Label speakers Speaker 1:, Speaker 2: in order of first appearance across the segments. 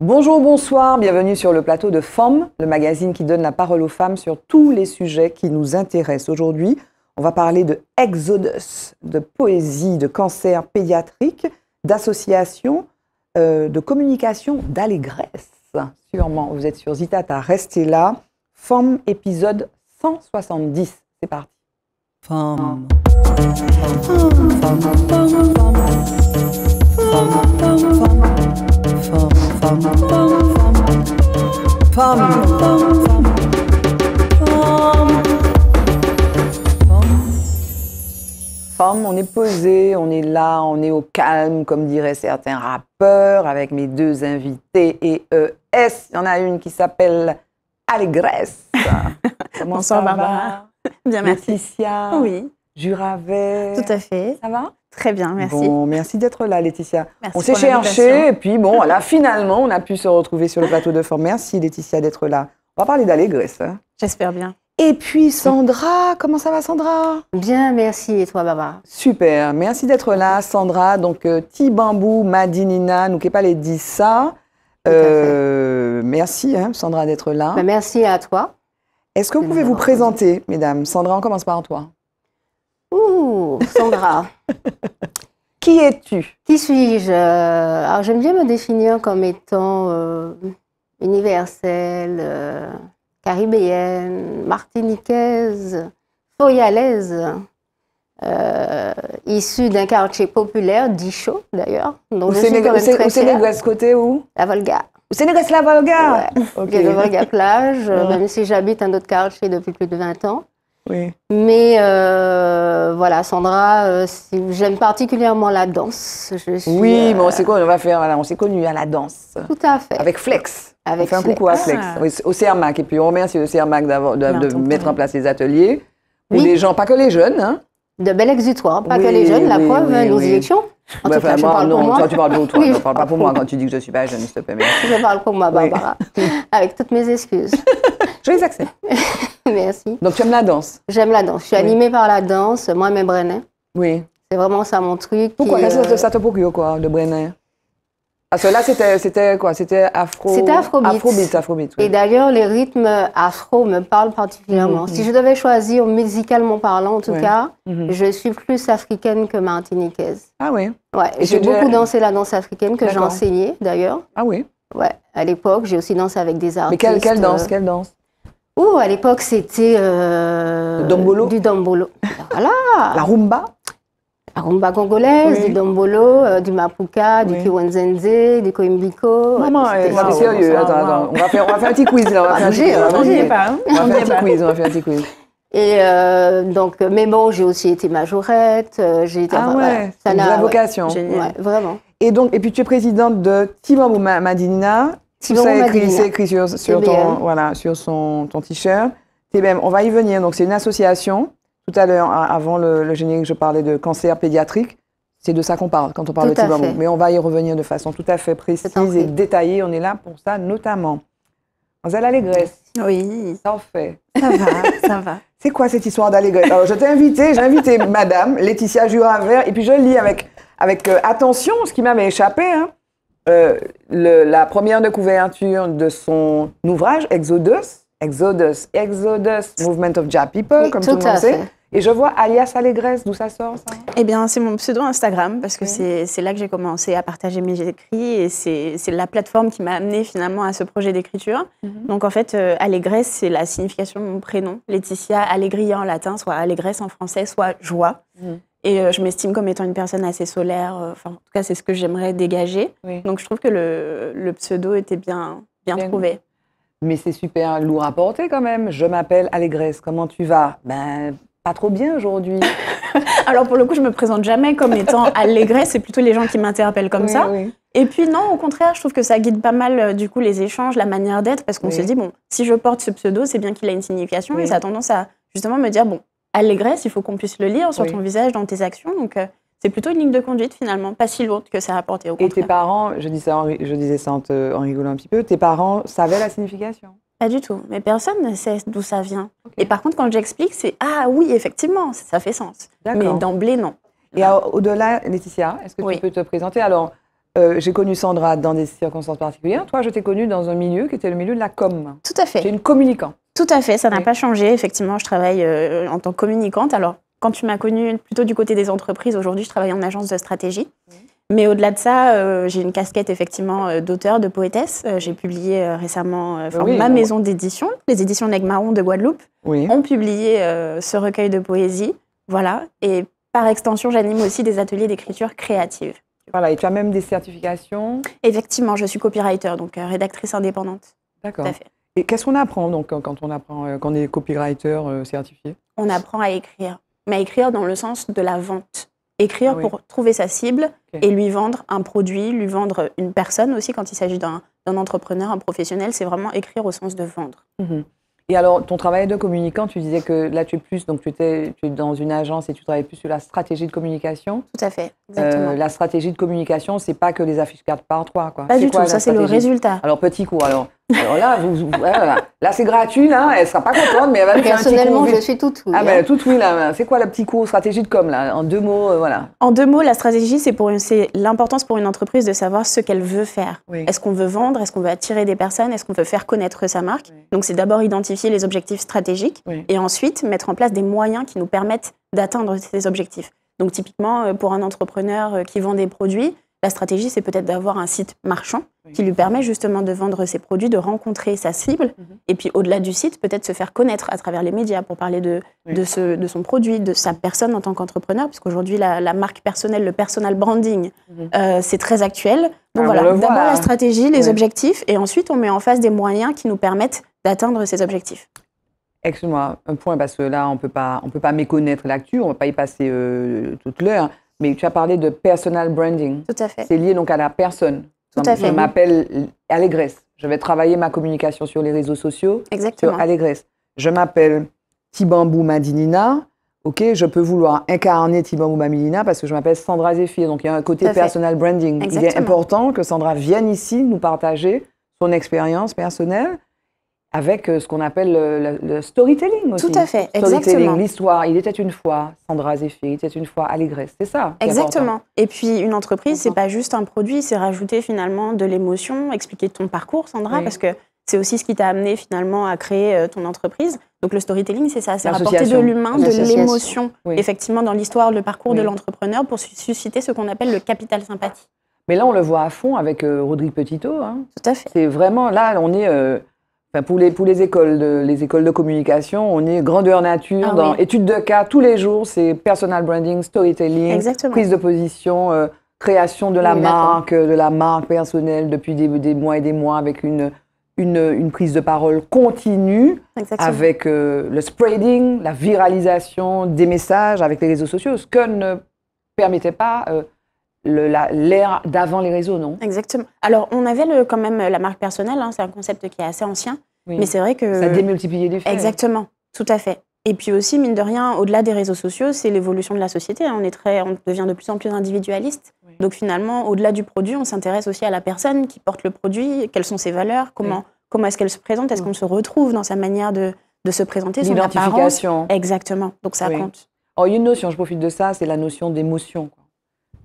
Speaker 1: Bonjour, bonsoir, bienvenue sur le plateau de Femmes, le magazine qui donne la parole aux femmes sur tous les sujets qui nous intéressent. Aujourd'hui, on va parler de exodus, de poésie, de cancer pédiatrique, d'association, euh, de communication, d'allégresse. Sûrement, vous êtes sur Zitata, restez là. Femme, épisode 170, c'est parti. Femme Femme, on est posé, on est là, on est au calme, comme diraient certains rappeurs, avec mes deux invités et ES. Il y en a une qui s'appelle Allégresse.
Speaker 2: Bonsoir, Bien, merci. Oui.
Speaker 1: Juravet. Tout à fait. Ça va
Speaker 2: Très bien, merci. Bon, merci
Speaker 1: d'être là, Laetitia. Merci on s'est cherché, et puis bon, là, finalement, on a pu se retrouver sur le plateau de forme. Merci, Laetitia, d'être là. On va parler d'allégresse. Hein.
Speaker 3: J'espère bien. Et puis Sandra, comment ça va Sandra Bien, merci. Et toi, Baba
Speaker 1: Super, merci d'être là, Sandra. Donc, ti euh, Tibambou, Madinina, nous pas les dit ça. merci, hein, Sandra, d'être là. Bah, merci à toi. Est-ce que vous pouvez vous
Speaker 3: présenter, mesdames Sandra, on commence par toi. Ouh, Sandra. Qui es-tu Qui suis-je Alors j'aime bien me définir comme étant euh, universelle, euh, caribéenne, martiniquaise, foyalaise, euh, issue d'un quartier populaire, Dichot d'ailleurs. Donc je suis quand même ce côté où La Volga. Au Sénégal, la Volga ouais. okay. La Volga plage, ah. même si j'habite un autre quartier depuis plus de 20 ans. Oui. Mais euh, voilà, Sandra, euh, j'aime particulièrement la danse. oui, euh, mais on s'est
Speaker 1: connus, on va faire, on s'est connus à la danse. Tout
Speaker 3: à fait. Avec Flex. Avec Flex. un coucou à Flex, ah.
Speaker 1: au CERMAC. Et puis on remercie le CERMAC de, de mettre en place les ateliers pour les gens, pas que les
Speaker 3: jeunes. Hein. De belles exutoires, pas que les jeunes, la preuve, nos élections. En bah, non, pour Toi, tu parles pour toi. Je parle pas
Speaker 1: pour moi quand tu dis que je suis pas jeune, s'il te plaît.
Speaker 3: Je parle pour moi, Barbara. Avec toutes mes excuses. je les accepte. Merci. Donc, tu aimes la danse J'aime la danse. Je suis animée par la danse, moi, mes Brenin. Oui. C'est vraiment ça mon truc. Pourquoi Qu'est-ce euh, ça te procure, quoi, le Brenin que là, c'était quoi C'était
Speaker 1: afro... C'était afrobeat. Afrobeat, Et
Speaker 3: d'ailleurs, les rythmes afro me parlent particulièrement. Mhm. Si je devais choisir, musicalement parlant en tout cas, mhm. je suis plus africaine que martiniquaise. Ah oui Ouais, j'ai beaucoup dansé la danse africaine que j'ai enseignée d'ailleurs. Ah oui Ouais, à l'époque, j'ai aussi dansé avec des artistes. Mais danse euh, Quelle danse Oh, à l'époque, c'était euh, dombolo. du dombolo. Voilà. la rumba. La rumba congolaise, du dombolo, euh, du mapuka, du kiwanzenze, du koimbiko. Maman, c'est sérieux. attends, attends.
Speaker 1: On va, faire, on va faire un petit quiz là. On va faire un petit pas. On va faire un petit quiz. On va faire un petit
Speaker 3: quiz. Et euh, donc, mais bon, j'ai aussi été majorette. Euh, j'ai été. Ah ouais, ça de la vocation. vraiment.
Speaker 1: Et donc, et puis tu es présidente de Timambo Madinina c'est écrit, sur, ton, voilà, sur son, t-shirt. même on va y venir. Donc, c'est une association. Tout à l'heure, avant le, générique, je parlais de cancer pédiatrique. C'est de ça qu'on parle quand on parle de TBM. Mais on va y revenir de façon tout à fait précise et détaillée. On est là pour ça, notamment. à Allégresse. Oui. Ça en fait. Ça va, ça va. C'est quoi cette histoire d'allégresse Alors, je t'ai invité, j'ai invité Madame Laetitia Juravert, et puis je lis avec, avec euh, attention ce qui m'avait échappé. Hein. Euh, la première de couverture de son ouvrage, Exodus, Exodus, Exodus, Movement of Jap People, comme tout, le monde Et je vois alias Allégresse, d'où ça sort ça
Speaker 2: Eh bien, c'est mon pseudo Instagram, parce que c'est là que j'ai commencé à partager mes écrits, et c'est la plateforme qui m'a amené finalement à ce projet d'écriture. Mhm. Donc en fait, euh, Allégresse, c'est la signification de mon prénom, Laetitia Allegria en latin, soit Allégresse en français, soit joie. Mhm. Et euh, je m'estime comme étant une personne assez solaire. Euh, enfin, en tout cas, c'est ce que j'aimerais dégager. Donc, je trouve que le, pseudo était bien, bien, trouvé.
Speaker 1: Mais c'est super lourd à porter quand même. Je m'appelle Allégresse.
Speaker 2: Comment tu vas Ben, pas trop bien aujourd'hui. Alors, pour le coup, je me présente jamais comme étant Allégresse. C'est plutôt les gens qui m'interpellent comme ça. Et puis non, au contraire, je trouve que ça guide pas mal euh, du coup les échanges, la manière d'être, parce qu'on se dit bon, si je porte ce pseudo, c'est bien qu'il a une signification, et ça a tendance à justement me dire bon, allégresse, il faut qu'on puisse le lire sur ton visage, dans tes actions. Donc, euh, c'est plutôt une ligne de conduite finalement, pas si lourde que ça a au Et tes parents,
Speaker 1: je, je disais ça en, rigolant un petit peu, tes parents savaient la signification
Speaker 2: Pas du tout, mais personne ne sait d'où ça vient. Et par contre, quand j'explique, c'est ah oui, effectivement, ça, fait sens. Mais d'emblée, non. Et au-delà,
Speaker 1: Laetitia, est-ce que tu peux te présenter Alors, euh, j'ai connu Sandra dans des circonstances particulières. Toi, je
Speaker 2: t'ai connue dans un milieu qui était le milieu de la com. Tout à fait. Tu es une communicante. Tout à fait, ça n'a pas changé. Effectivement, je travaille euh, en tant que communicante. Alors, quand tu m'as connue plutôt du côté des entreprises, aujourd'hui, je travaille en agence de stratégie. Mais au-delà de ça, euh, j'ai une casquette effectivement euh, d'auteur, de poétesse. j'ai publié récemment, ma maison d'édition, les éditions Negmaron de Guadeloupe, ont publié ce recueil de poésie. Voilà. Et par extension, j'anime aussi des ateliers d'écriture créative. Voilà. Et tu as même des certifications Effectivement, je suis copywriter, donc rédactrice indépendante. D'accord. Tout à fait.
Speaker 1: Et qu'est-ce qu'on apprend donc quand on apprend euh, est copywriter euh, certifié
Speaker 2: On apprend à écrire, mais à écrire dans le sens de la vente. Écrire ah pour trouver sa cible et lui vendre un produit, lui vendre une personne aussi quand il s'agit d'un entrepreneur, un professionnel, c'est vraiment écrire au sens de vendre.
Speaker 1: Mhm. Et alors, ton travail de communicant, tu disais que là, tu es plus, donc tu, étais, dans une agence et tu travailles plus sur la stratégie de communication. Tout à fait, euh, la stratégie de communication, c'est pas que les affiches cartes par trois. quoi. Pas du tout, ça c'est le résultat. Alors, petit coup, alors, alors là, là, c'est gratuit, là, elle sera pas contente, mais elle va je suis
Speaker 2: toute Ah ben, hein. toute
Speaker 1: oui, là. C'est quoi la petite stratégie de com, là En deux mots, euh, voilà.
Speaker 2: En deux mots, la stratégie, c'est pour l'importance pour une entreprise de savoir ce qu'elle veut faire. Est-ce qu'on veut vendre Est-ce qu'on veut attirer des personnes Est-ce qu'on veut faire connaître sa marque Donc, c'est d'abord identifier les objectifs stratégiques et ensuite mettre en place des moyens qui nous permettent d'atteindre ces objectifs. Donc, typiquement, euh, pour un entrepreneur euh, qui vend des produits, la stratégie, c'est peut-être d'avoir un site marchand qui lui permet justement de vendre ses produits, de rencontrer sa cible, mhm. et puis au-delà du site, peut-être se faire connaître à travers les médias pour parler de, de, son produit, de sa personne en tant qu'entrepreneur, puisqu'aujourd'hui, la, la marque personnelle, le personal branding, mhm. euh, c'est très actuel. Donc ah, voilà, d'abord la stratégie, les objectifs, et ensuite on met en face des moyens qui nous permettent d'atteindre ces objectifs.
Speaker 1: Excuse-moi, un point, parce que là, on ne peut pas méconnaître l'actu, on ne va pas y passer euh, toute l'heure. Mais tu as parlé de personal branding. Tout à fait. C'est lié donc à la personne. Je m'appelle Allégresse. Je vais travailler ma communication sur les réseaux sociaux. Exactement. Sur Allégresse. Je m'appelle Tibambou Madinina. Ok, je peux vouloir incarner Tibambou Madinina parce que je m'appelle Sandra Zephyr. Donc il y a un côté personal branding. Il est important que Sandra vienne ici nous partager son expérience personnelle avec euh, ce qu'on appelle le, storytelling aussi. Tout à
Speaker 2: fait, exactement.
Speaker 1: L'histoire, il était une fois, Sandra Zéphir, il était une fois, Allégresse, c'est ça. Exactement.
Speaker 2: Et puis une entreprise, c'est pas juste un produit, c'est rajouter finalement de l'émotion, expliquer ton parcours, Sandra, parce que c'est aussi ce qui t'a amené finalement à créer euh, ton entreprise. Donc le storytelling, c'est ça, c'est rapporter de l'humain, de l'émotion, effectivement, dans l'histoire, le parcours de l'entrepreneur pour susciter ce qu'on appelle le capital sympathie.
Speaker 1: Mais là, on le voit à fond avec euh, Rodrigue Petitot. Hein. Tout à fait. C'est vraiment là, on est pour les, pour les écoles de, les écoles de communication, on est grandeur nature ah dans études de cas tous les jours, c'est personal branding, storytelling, prise de position, euh, création de la marque, euh, de la marque personnelle depuis des, des, mois et des mois avec une, une, prise de parole continue, avec euh, le spreading, la viralisation des messages avec les réseaux sociaux, ce que ne permettait pas
Speaker 2: l'ère d'avant les réseaux, non Exactement. Alors, on avait le, quand même la marque personnelle, hein, c'est un concept qui est assez ancien, mais c'est vrai que... Ça a démultiplié les Exactement, tout à fait. Et puis aussi, mine de rien, au-delà des réseaux sociaux, c'est l'évolution de la société. On, est très, on devient de plus en plus individualiste. Donc finalement, au-delà du produit, on s'intéresse aussi à la personne qui porte le produit, quelles sont ses valeurs, comment, comment est-ce qu'elle se présente, est-ce qu'on se retrouve dans sa manière de, de se présenter, son apparence. Exactement, donc ça compte.
Speaker 1: Oh, une notion, je profite de ça, c'est la notion d'émotion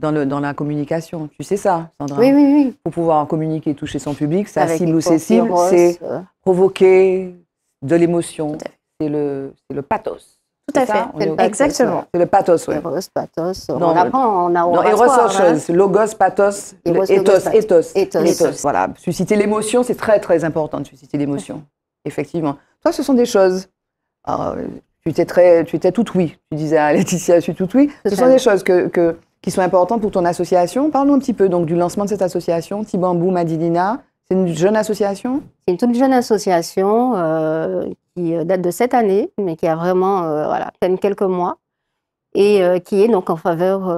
Speaker 1: dans, le, dans la communication. Tu sais ça, Sandra Oui, oui, oui. Pour pouvoir communiquer, toucher son public, sa cible ou ses cibles, c'est euh. provoquer de l'émotion. C'est le, le pathos.
Speaker 3: Tout à fait. exactement.
Speaker 1: C'est le pathos, oui. Eros, pathos. on apprend, on a on non, Eros, Logos, pathos, ethos, ethos, ethos, Voilà. Susciter l'émotion, c'est très, très important de susciter l'émotion. Effectivement. Toi, ce sont des choses. Ah, tu étais très, tu étais tout oui. Tu disais à Laetitia, je suis tout oui. Ce sont des choses que qui sont importants pour ton association. Parlons un petit peu donc du lancement de cette association, Tibambou Madidina. C'est une jeune
Speaker 3: association C'est une toute jeune association euh, qui euh, date de cette année, mais qui a vraiment euh, quelques mois et euh, qui est donc en faveur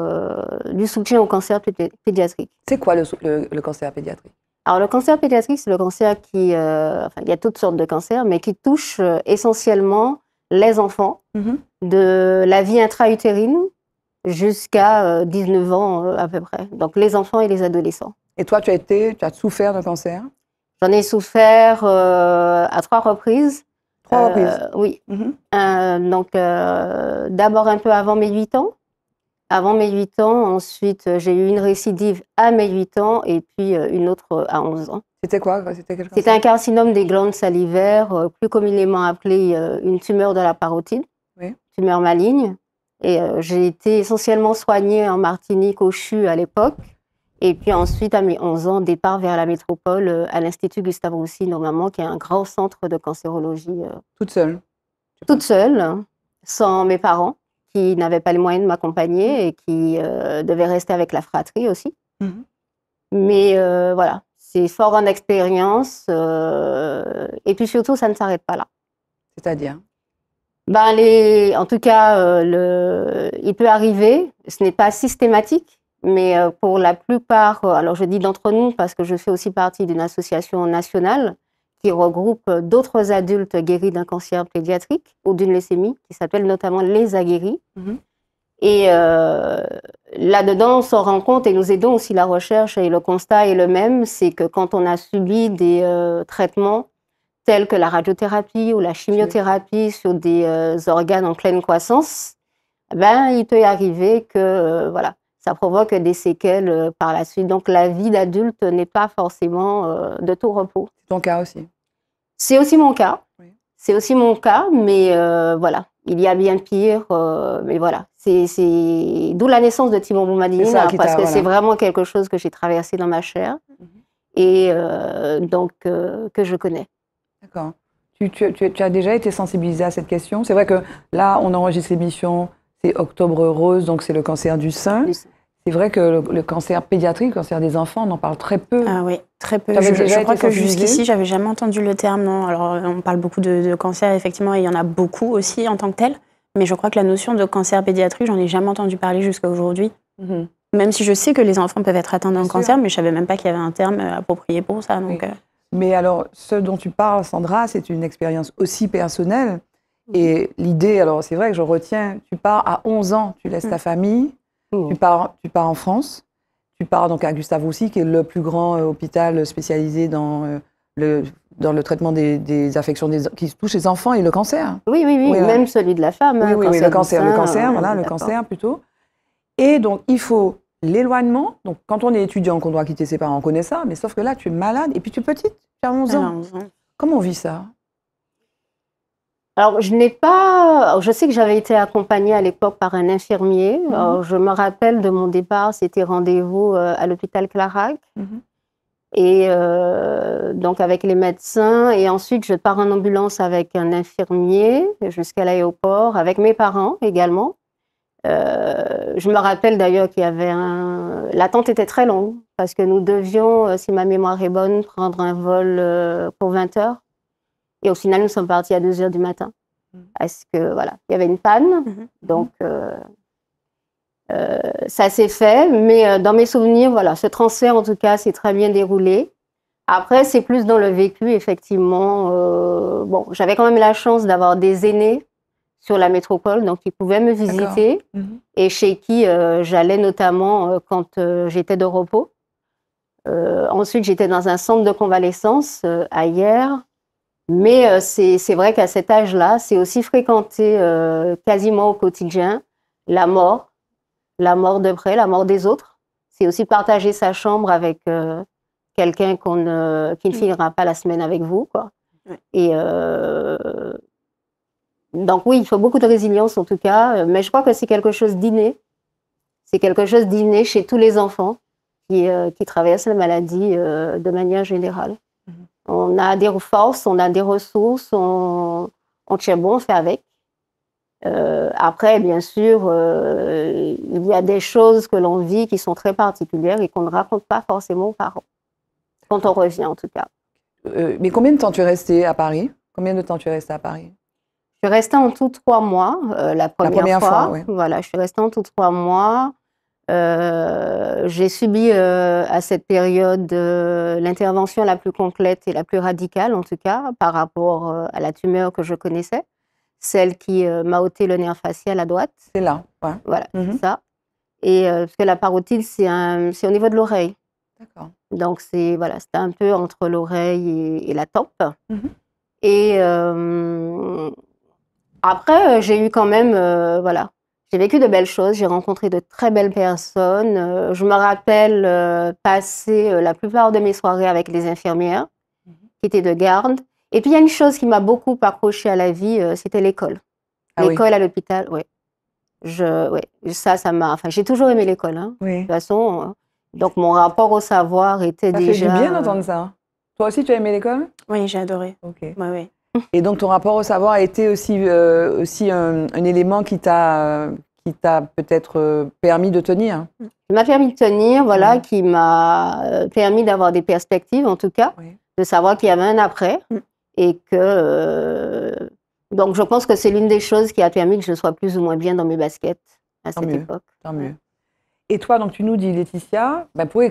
Speaker 3: du soutien au cancer pédiatrique. C'est quoi le, le, cancer pédiatrique alors le cancer pédiatrique, c'est le cancer qui, enfin, il y a toutes sortes de cancers, mais qui touche essentiellement les enfants mhm. de la vie intra-utérine jusqu'à 19 euh, ans euh, à peu près. Donc les enfants et les adolescents. Et toi, tu as été, tu as souffert d'un cancer J'en ai souffert euh, à trois reprises. Trois reprises Oui. Mhm. donc d'abord un peu avant mes 8 ans. Avant mes 8 ans, ensuite j'ai eu une récidive à mes 8 ans et puis une autre à 11 ans. C'était quoi C'était un carcinome des glandes salivaires, plus communément appelé une tumeur de la parotide, tumeur maligne. Et euh, j'ai été essentiellement soignée en Martinique au CHU à l'époque. Et puis ensuite, à mes 11 ans, départ vers la métropole euh, à l'Institut Gustave Roussy, normalement, qui est un grand centre de cancérologie. Euh, toute seule Toute seule, sans mes parents, qui n'avaient pas les moyens de m'accompagner et qui devaient rester avec la fratrie aussi. Mhm. Mais voilà, c'est fort en expérience. et puis surtout, ça ne s'arrête pas là. C'est-à-dire ben les, en tout cas, euh, le, il peut arriver, ce n'est pas systématique, mais euh, pour la plupart, euh, alors je dis d'entre nous parce que je fais aussi partie d'une association nationale qui regroupe d'autres adultes guéris d'un cancer pédiatrique ou d'une leucémie, qui s'appelle notamment les aguerris. Mhm. Et là-dedans, on s'en rend compte et nous aidons aussi la recherche et le constat est le même, c'est que quand on a subi des traitements telles que la radiothérapie ou la chimiothérapie sur des euh, organes en pleine croissance, ben, il peut arriver que euh, voilà, ça provoque des séquelles euh, par la suite. Donc la vie d'adulte n'est pas forcément de tout repos. C'est ton cas aussi C'est aussi mon cas. C'est aussi mon cas, mais voilà, il y a bien pire. mais voilà, c'est d'où la naissance de Timon Boumadine, hein, parce que c'est vraiment quelque chose que j'ai traversé dans ma chair mhm. et donc que je connais.
Speaker 1: Tu, as déjà été sensibilisé à cette question C'est vrai que là, on enregistre l'émission, c'est octobre rose, donc c'est le cancer du sein. C'est vrai que le, cancer pédiatrique, le cancer des enfants, on en parle très peu. Ah oui, très peu. Je, crois que jusqu'ici,
Speaker 2: j'avais jamais entendu le terme, non. Alors, on parle beaucoup de, cancer, effectivement, il y en a beaucoup aussi en tant que tel. Mais je crois que la notion de cancer pédiatrique, j'en ai jamais entendu parler jusqu'à aujourd'hui. Mhm. Même si je sais que les enfants peuvent être atteints d'un cancer, mais je ne savais même pas qu'il y avait un terme euh, approprié pour ça. Donc, euh.
Speaker 1: Mais alors, ce dont tu parles, Sandra, c'est une expérience aussi personnelle. Et l'idée, alors c'est vrai que je retiens, tu pars à 11 ans, tu laisses ta mm. famille, mm. tu, pars, tu pars en France, tu pars donc à Gustave Roussy, qui est le plus grand euh, hôpital spécialisé dans euh, le, dans le traitement des, des affections qui touchent les enfants et le cancer. Oui, oui, oui, même celui de la femme. Oui, hein, oui, le cancer, le cancer, euh, voilà, le cancer plutôt. Et donc, il faut l'éloignement. Donc, quand on est étudiant, qu'on doit quitter ses parents, on connaît ça, mais sauf que là, tu es malade et puis tu es petite, tu as 11 ans. Comment on vit ça
Speaker 3: alors, je n'ai pas. Je sais que j'avais été accompagnée à l'époque par un infirmier. Mhm. je me rappelle de mon départ, c'était rendez-vous euh, à l'hôpital Clarac. Mhm. Et euh, donc, avec les médecins. Et ensuite, je pars en ambulance avec un infirmier jusqu'à l'aéroport, avec mes parents également. Euh, je me rappelle d'ailleurs qu'il y avait un. L'attente était très longue parce que nous devions, euh, si ma mémoire est bonne, prendre un vol euh, pour 20 heures. Et au final, nous sommes partis à 2 heures du matin. Mm-hmm. Parce que, voilà, il y avait une panne. Mm-hmm. Donc, ça s'est fait. Mais dans mes souvenirs, voilà, ce transfert, en tout cas, s'est très bien déroulé. Après, c'est plus dans le vécu, effectivement. bon, j'avais quand même la chance d'avoir des aînés sur la métropole, donc qui pouvaient me visiter mhm. et chez qui euh, j'allais notamment euh, quand euh, j'étais de repos. ensuite, j'étais dans un centre de convalescence ailleurs, hier, mais c'est vrai qu'à cet âge-là, c'est aussi fréquenté quasiment au quotidien la mort, la mort de près, la mort des autres. C'est aussi partager sa chambre avec quelqu'un qu'on qui ne finira pas la semaine avec vous, quoi. Et donc oui, il faut beaucoup de résilience en tout cas, euh, mais je crois que c'est quelque chose d'inné. C'est quelque chose d'inné chez tous les enfants qui, euh, traversent la maladie euh, de manière générale. Mhm. On a des forces, on a des ressources, on, tient bon, on fait avec. après, bien sûr, il y a des choses que l'on vit qui sont très particulières et qu'on ne raconte pas forcément aux parents, quand on revient en tout cas. mais combien de temps tu es resté à Paris Combien de temps tu es resté à Paris je suis restée en tout trois mois euh, la, première fois. Voilà, je suis restée en tout trois mois. Euh, j'ai subi euh, à cette période l'intervention la plus complète et la plus radicale, en tout cas, par rapport à la tumeur que je connaissais, celle qui m'a ôté le nerf facial à droite. C'est là, ouais. Voilà, c'est mhm. ça. Et parce que la parotide, c'est au niveau de l'oreille. D'accord. Donc, c'est voilà, un peu entre l'oreille et, la tempe. Mhm. Et après, euh, j'ai eu quand même, euh, voilà, j'ai vécu de belles choses, j'ai rencontré de très belles personnes. Euh, je me rappelle passer la plupart de mes soirées avec les infirmières mhm. qui étaient de garde. Et puis, il y a une chose qui m'a beaucoup accrochée à la vie, c'était l'école. Ah l'école à l'hôpital, oui. Je, ça, ça m'a. Enfin, j'ai toujours aimé l'école. Hein. Oui. De toute façon, hein. donc mon rapport au savoir était déjà. Ça bien d'entendre
Speaker 2: ça. Hein. Toi aussi, tu as aimé l'école Oui, j'ai adoré. Ok. Ouais, ouais.
Speaker 1: Et donc ton rapport au savoir a été aussi, euh, aussi un, élément qui t'a qui t'a peut-être euh, permis de tenir.
Speaker 2: Qui
Speaker 3: m'a permis de tenir, voilà, qui m'a euh, permis d'avoir des perspectives en tout cas, de savoir qu'il y avait un après mm. et que donc je pense que c'est l'une des choses qui a permis que je sois plus ou moins bien dans mes baskets à cette époque. Tant mieux.
Speaker 1: Et toi, donc tu nous dis, Laetitia, bah, euh, pour,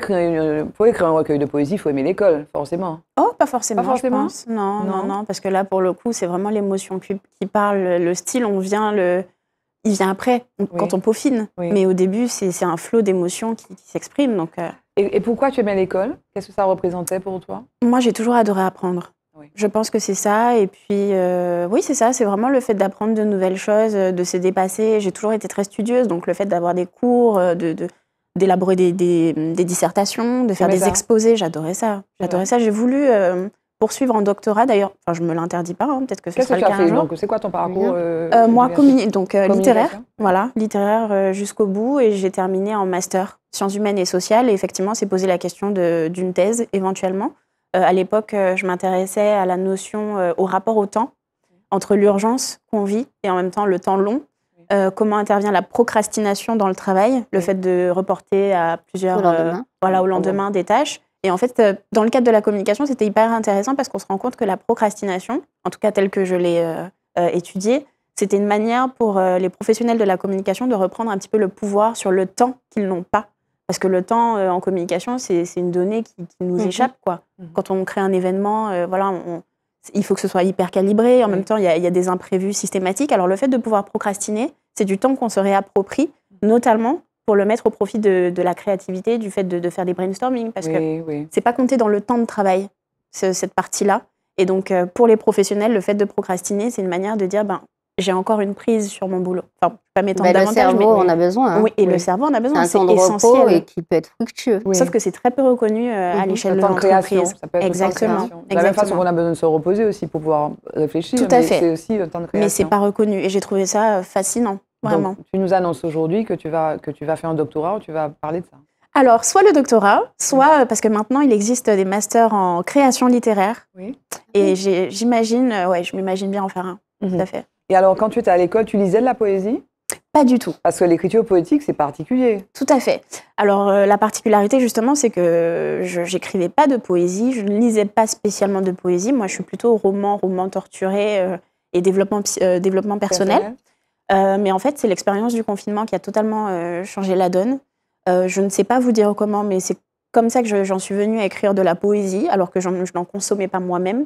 Speaker 1: écrire, un recueil de poésie, il faut aimer l'école, forcément.
Speaker 3: Oh, pas forcément.
Speaker 2: forcément. Je pense. Non, non, non, parce que là, pour le coup, c'est vraiment l'émotion qui, parle. Le style, on vient le, il vient après, quand on peaufine. Mais au début, c'est un flot d'émotions qui, s'exprime. Donc. Euh. Et, et, pourquoi tu aimais l'école Qu'est-ce que ça représentait pour toi Moi, j'ai toujours adoré apprendre. Je pense que c'est ça. Et puis, euh, oui, c'est ça. C'est vraiment le fait d'apprendre de nouvelles choses, euh, de se dépasser. J'ai toujours été très studieuse. Donc, le fait d'avoir des cours, euh, de, d'élaborer des, dissertations, de faire des exposés, j'adorais ça. J'adorais ça. J'ai voulu poursuivre en doctorat. D'ailleurs, enfin, je ne me l'interdis pas. Hein, peut-être que ce le cas c'est quoi ton parcours Moi, donc, littéraire. Voilà, littéraire jusqu'au bout. Et j'ai terminé en master sciences humaines et sociales. Et effectivement, c'est posé la question d'une thèse éventuellement. Euh, à l'époque, euh, je m'intéressais à la notion, euh, au rapport au temps, entre l'urgence qu'on vit et en même temps le temps long. comment intervient la procrastination dans le travail, le fait de reporter à plusieurs au lendemain, voilà, au lendemain des tâches. Et en fait, dans le cadre de la communication, c'était hyper intéressant parce qu'on se rend compte que la procrastination, en tout cas telle que je l'ai étudiée, c'était une manière pour les professionnels de la communication de reprendre un petit peu le pouvoir sur le temps qu'ils n'ont pas. Parce que le temps euh, en communication, c'est une donnée qui, nous mhm. échappe. Quoi. Mhm. Quand on crée un événement, euh, voilà, il faut que ce soit hyper calibré. En même temps, il y, a, des imprévus systématiques. Alors le fait de pouvoir procrastiner, c'est du temps qu'on se réapproprie, notamment pour le mettre au profit de, la créativité, du fait de, faire des brainstorming. Parce que c'est pas compté dans le temps de travail, cette partie-là. Et donc, euh, pour les professionnels, le fait de procrastiner, c'est une manière de dire, ben, j'ai encore une prise sur mon boulot. Enfin, pas m'étendre bah, davantage. Le cerveau on a besoin. Hein. Oui, et le cerveau on a besoin. C'est un temps essentiel. repos et qui peut être fructueux. Sauf que c'est très peu reconnu à l'échelle de l'entreprise. Exactement. De la même façon qu'on a
Speaker 1: besoin de se reposer aussi pour pouvoir réfléchir. Tout à mais fait. aussi temps de Mais c'est pas
Speaker 2: reconnu et j'ai trouvé ça euh, fascinant, vraiment.
Speaker 1: tu nous annonces aujourd'hui que tu vas que tu vas faire un doctorat ou tu vas parler de ça.
Speaker 2: Alors, soit le doctorat, soit euh, parce que maintenant il existe des masters en création littéraire. Oui. Et j'imagine, euh, ouais, je m'imagine bien en faire un. Mhm. Tout à fait. Et alors, quand tu étais à l'école,
Speaker 1: tu lisais de la poésie pas du tout. Parce que l'écriture poétique, c'est particulier. Tout à fait.
Speaker 2: Alors, euh, la particularité, justement, c'est que je n'écrivais pas de poésie, je ne lisais pas spécialement de poésie. Moi, je suis plutôt roman, roman torturé euh, et développement, euh, développement personnel. mais en fait, c'est l'expérience du confinement qui a totalement changé la donne. je ne sais pas vous dire comment, mais c'est comme ça que j'en suis venue à écrire de la poésie, alors que je n'en consommais pas moi-même.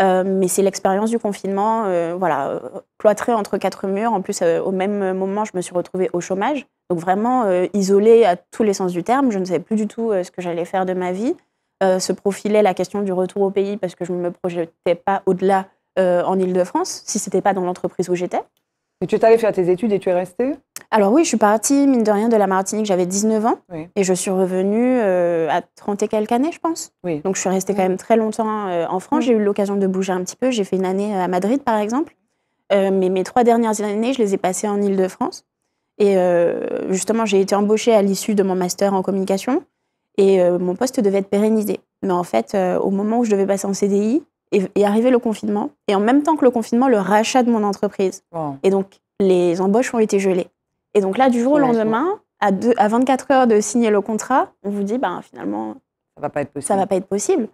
Speaker 2: Euh, mais c'est l'expérience du confinement, euh, voilà, cloîtrée entre quatre murs. En plus, euh, au même moment, je me suis retrouvée au chômage, donc vraiment isolée à tous les sens du terme. Je ne savais plus du tout ce que j'allais faire de ma vie. se profilait la question du retour au pays parce que je ne me projetais pas au-delà en Île-de-France, si ce n'était pas dans l'entreprise où j'étais. tu es allée faire tes études et tu es restée alors oui, je suis partie, mine de rien, de la Martinique, j'avais 19 ans. Et je suis revenue euh, à 30 et quelques années, je pense. Donc je suis restée quand même très longtemps euh, en France. J'ai eu l'occasion de bouger un petit peu. J'ai fait une année euh, à Madrid, par exemple. mais mes trois dernières années, je les ai passées en Ile-de-France. Et justement, j'ai été embauchée à l'issue de mon master en communication. Et mon poste devait être pérennisé. Mais en fait, au moment où je devais passer en CDI, est arrivé le confinement, et en même temps que le confinement, le rachat de mon entreprise. Et donc, les embauches ont été gelées. Et donc là, du jour au lendemain, à, à 24 heures de signer le contrat, on vous dit, ben, finalement, ça va pas être possible. va pas être possible.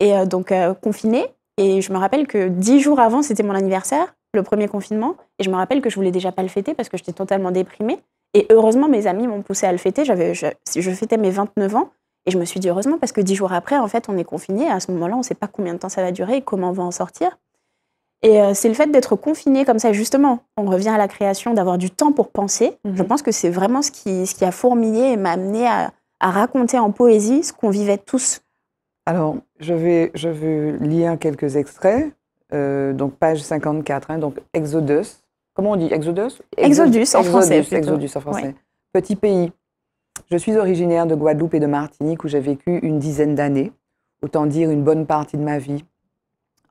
Speaker 2: Et euh, donc, euh, confiné. Et je me rappelle que dix jours avant, c'était mon anniversaire, le premier confinement. Et je me rappelle que je voulais déjà pas le fêter parce que j'étais totalement déprimée. Et heureusement, mes amis m'ont poussé à le fêter. J'avais, je, je, fêtais mes 29 ans. Et je me suis dit heureusement parce que dix jours après, en fait, on est confiné. À ce moment-là, on ne sait pas combien de temps ça va durer et comment on va en sortir. Et euh, c'est le fait d'être confiné comme ça, justement, on revient à la création, d'avoir du temps pour penser. Mhm. Je pense que c'est vraiment ce qui, ce qui a fourmillé et m'a amené à, raconter en poésie ce qu'on vivait tous.
Speaker 1: Alors, je vais, je lire quelques extraits. Euh, donc, page 54, hein, donc Exodus. Comment on dit Exodus
Speaker 3: Exodus, en français. Exodus, en français.
Speaker 1: Petit pays. Je suis originaire de Guadeloupe et de Martinique où j'ai vécu une dizaine d'années, autant dire une bonne partie de ma vie.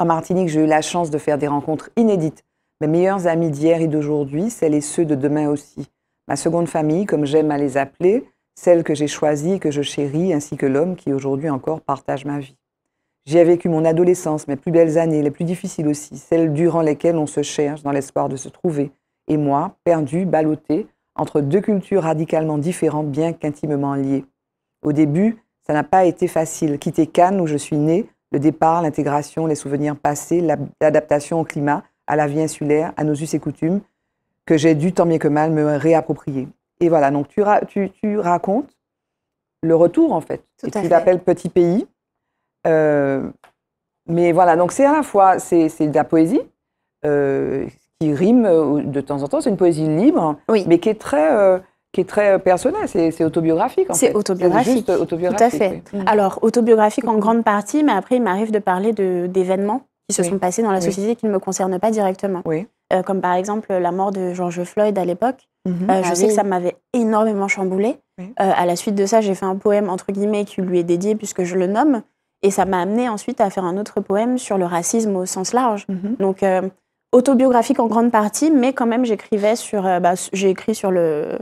Speaker 1: En Martinique, j'ai eu la chance de faire des rencontres inédites. Mes meilleurs amis d'hier et d'aujourd'hui, celles et ceux de demain aussi. Ma seconde famille, comme j'aime à les appeler, celle que j'ai choisie, que je chéris, ainsi que l'homme qui aujourd'hui encore partage ma vie. J'y ai vécu mon adolescence, mes plus belles années, les plus difficiles aussi, celles durant lesquelles on se cherche dans l'espoir de se trouver. Et moi, perdu, ballotté, entre deux cultures radicalement différentes, bien qu'intimement liées. Au début, ça n'a pas été facile. Quitter Cannes, où je suis née, le départ, l'intégration, les souvenirs passés, l'adaptation au climat, à la vie insulaire, à nos us et coutumes, que j'ai dû tant bien que mal me réapproprier. Et voilà, donc tu, tu, racontes le retour en fait. Tout et tu l'appelles Petit Pays. Euh, mais voilà, donc c'est à la fois c'est de la poésie euh, qui rime euh, de temps en temps, c'est une poésie libre, mais qui est très qui est très personnel, c'est autobiographique C'est autobiographique. Tout à fait.
Speaker 2: Mm. Alors, autobiographique en grande partie, mais après, il m'arrive de parler d'événements qui se sont passés dans la société qui ne me concernent pas directement. Euh, comme par exemple la mort de George Floyd à l'époque.
Speaker 3: Mhm. Euh, je ah sais que ça
Speaker 2: m'avait énormément chamboulé. Euh, à la suite de ça, j'ai fait un poème, entre guillemets, qui lui est dédié puisque je le nomme. Et ça m'a amené ensuite à faire un autre poème sur le racisme au sens large. Mhm. Donc, autobiographique en grande partie, mais quand même, j'écrivais sur. Bah, j'ai écrit sur le